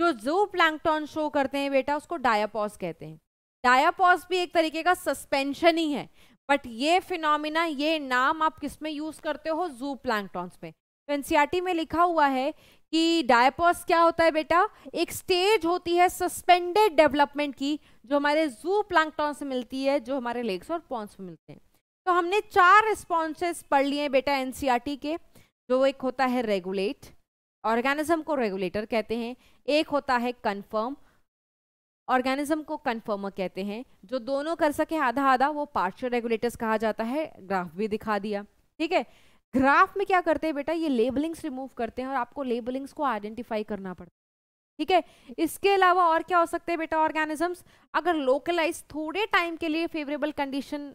जो जो प्लैंकटॉन शो करते हैं बेटा उसको डायापॉज कहते हैं डायापॉज भी एक तरीके का सस्पेंशन ही है बट ये फिनोमिना ये नाम आप किस में यूज करते हो जू प्लैंकटॉन्स में तो एनसीआरटी e में लिखा हुआ है कि डायपॉस क्या होता है बेटा एक स्टेज होती है सस्पेंडेड डेवलपमेंट की जो हमारे जू प्लांकटॉन से मिलती है जो हमारे लेग्स और पॉन्स में मिलते हैं तो हमने चार रिस्पॉन्सेस पढ़ लिए बेटा एनसीईआरटी e के जो एक होता है रेगुलेट ऑर्गेनिज्म को रेगुलेटर कहते हैं एक होता है कन्फर्म ऑर्गेनिज्म को कन्फर्मर कहते हैं जो दोनों कर सके आधा आधा वो पार्शियल रेगुलेटर्स कहा जाता है ग्राफ भी दिखा दिया ठीक है ग्राफ में क्या करते हैं बेटा ये लेबलिंग्स रिमूव करते हैं और आपको लेबलिंग्स को आइडेंटिफाई करना पड़ता है ठीक है इसके अलावा और क्या हो सकते हैं बेटा ऑर्गेनिजम्स अगर लोकलाइज थोड़े टाइम के लिए फेवरेबल कंडीशन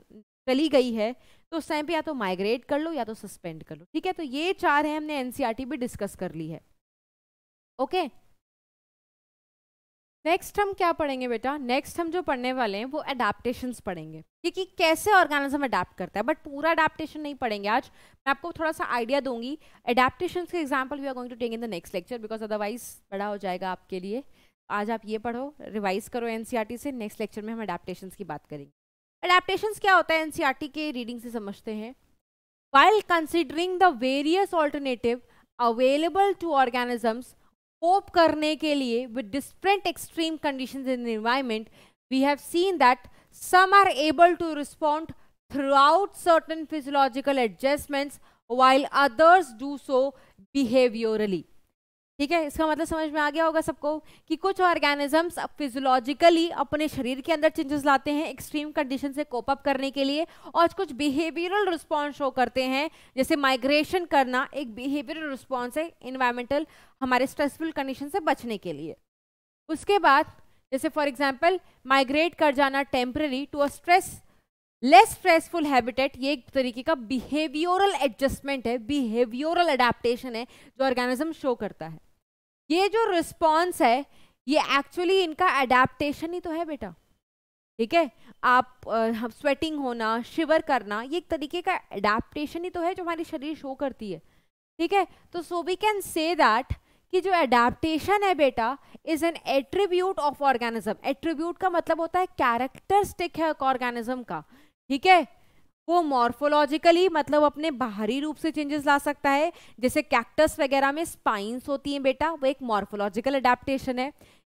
चली गई है तो उस टाइम पे या तो माइग्रेट कर लो या तो सस्पेंड कर लो ठीक है तो ये चार है हमने एनसीईआरटी e भी डिस्कस कर ली है ओके नेक्स्ट हम क्या पढ़ेंगे बेटा नेक्स्ट हम जो पढ़ने वाले हैं वो अडेप्टेशंस पढ़ेंगे क्योंकि कैसे ऑर्गेनिज्म अडेप्ट करता है बट पूरा अडेप्टेशन नहीं पढ़ेंगे आज मैं आपको थोड़ा सा आइडिया दूंगी अडेप्टेशन के example we are going to take in the next lecture because otherwise बड़ा हो जाएगा आपके लिए आज आप ये पढ़ो रिवाइज करो एनसीईआरटी e से नेक्स्ट लेक्चर में हम अडेप्टेशन की बात करेंगे अडेप्टेशन क्या होता है एनसीआरटी e के रीडिंग से समझते हैं while considering the various alternative available to organisms cope करने के लिए with different extreme condition in environment we have seen that some are able to respond through out certain physiological adjustments while others do so behaviourally ठीक है इसका मतलब समझ में आ गया होगा सबको कि कुछ ऑर्गेनिजम्स फिजोलॉजिकली अपने शरीर के अंदर चेंजेस लाते हैं एक्सट्रीम कंडीशन से कोप अप करने के लिए और कुछ बिहेवियरल रिस्पॉन्स शो करते हैं जैसे माइग्रेशन करना एक बिहेवियरल रिस्पॉन्स है इन्वायरमेंटल हमारे स्ट्रेसफुल कंडीशन से बचने के लिए उसके बाद जैसे फॉर एग्जाम्पल माइग्रेट कर जाना temporary to a stress less stressful habitat ये एक तरीके का बिहेवियोरल एडजस्टमेंट है बिहेवियोरल अडेप्टेशन है जो ऑर्गेनिज्म शो करता है ये जो रिस्पॉन्स है ये एक्चुअली इनका अडेप्टेशन ही तो है बेटा ठीक है आप स्वेटिंग होना शिवर करना ये एक तरीके का अडेप्टेशन ही तो है जो हमारे शरीर शो करती है ठीक है तो so we can say that कि जो एडेप्टेशन है बेटा is an attribute of organism attribute का मतलब होता है कैरेक्टरिस्टिक है ऑर्गेनिज्म का ठीक है वो मॉर्फोलॉजिकली मतलब अपने बाहरी रूप से चेंजेस ला सकता है जैसे कैक्टस वगैरह में स्पाइंस होती हैं बेटा वो एक मॉर्फोलॉजिकल अडेप्टेशन है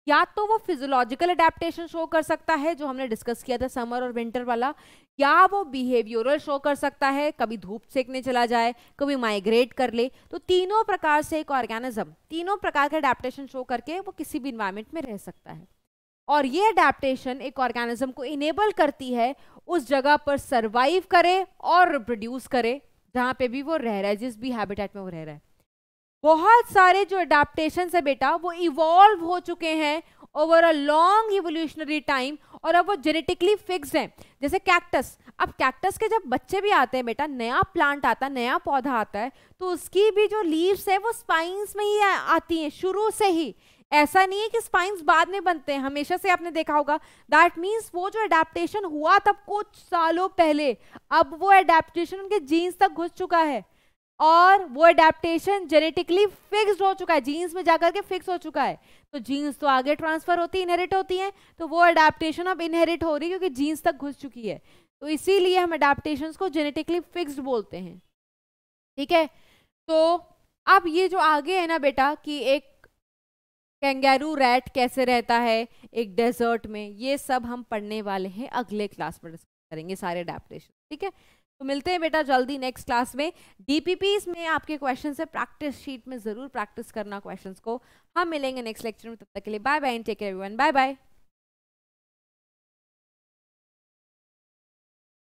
या तो वो फिजोलॉजिकल अडेप्टेशन शो कर सकता है जो हमने डिस्कस किया था समर और विंटर वाला या वो बिहेवियरल शो कर सकता है कभी धूप सेकने चला जाए कभी माइग्रेट कर ले तो तीनों प्रकार से एक ऑर्गेनिज्म तीनों प्रकार का अडेप्टेशन शो करके वो किसी भी इन्वायरमेंट में रह सकता है और ये अडेप्टेशन एक ऑर्गेनिज्म को इनेबल करती है उस जगह पर सर्वाइव करे और रिप्रोड्यूस करे जहाँ पे भी वो रह रहा है जिस भी हैबिटेट में वो रह रहा है बहुत सारे जो अडाप्टेशन है बेटा वो इवॉल्व हो चुके हैं over a long evolutionary time और अब वो जेनेटिकली फिक्स हैं जैसे कैक्टस अब कैक्टस के जब बच्चे भी आते हैं बेटा नया प्लांट आता है नया पौधा आता है तो उसकी भी जो लीव्स है वो स्पाइंस में ही आती हैं शुरू से ही ऐसा नहीं है कि स्पाइंस बाद में बनते हैं हमेशा से आपने देखा होगा दैट मीन्स वो जो एडेप्टेशन हुआ तब कुछ सालों पहले अब वो एडेप्टेशन उनके जीन्स तक घुस चुका है और वो एडेप्टेशन जेनेटिकली फिक्स हो चुका है जीन्स में जाकर के फिक्स हो चुका है तो जीन्स तो आगे ट्रांसफर होती इनहेरिट होती हैं तो वो एडेप्टेशन अब इनहेरिट हो रही है क्योंकि जीन्स तक घुस चुकी है तो इसीलिए हम अडेप्टेशन को जेनेटिकली फिक्स बोलते हैं ठीक है तो अब ये जो आगे है ना बेटा कि एक कंगारू रैट कैसे रहता है एक डेजर्ट में ये सब हम पढ़ने वाले हैं अगले क्लास में डिस्कस करेंगे सारे अडेप्टेशन ठीक है तो मिलते हैं बेटा जल्दी नेक्स्ट क्लास में डीपीपीस में आपके क्वेश्चन है प्रैक्टिस शीट में ज़रूर प्रैक्टिस करना क्वेश्चंस को हम मिलेंगे नेक्स्ट लेक्चर में तब तक के लिए bye bye take care everyone bye bye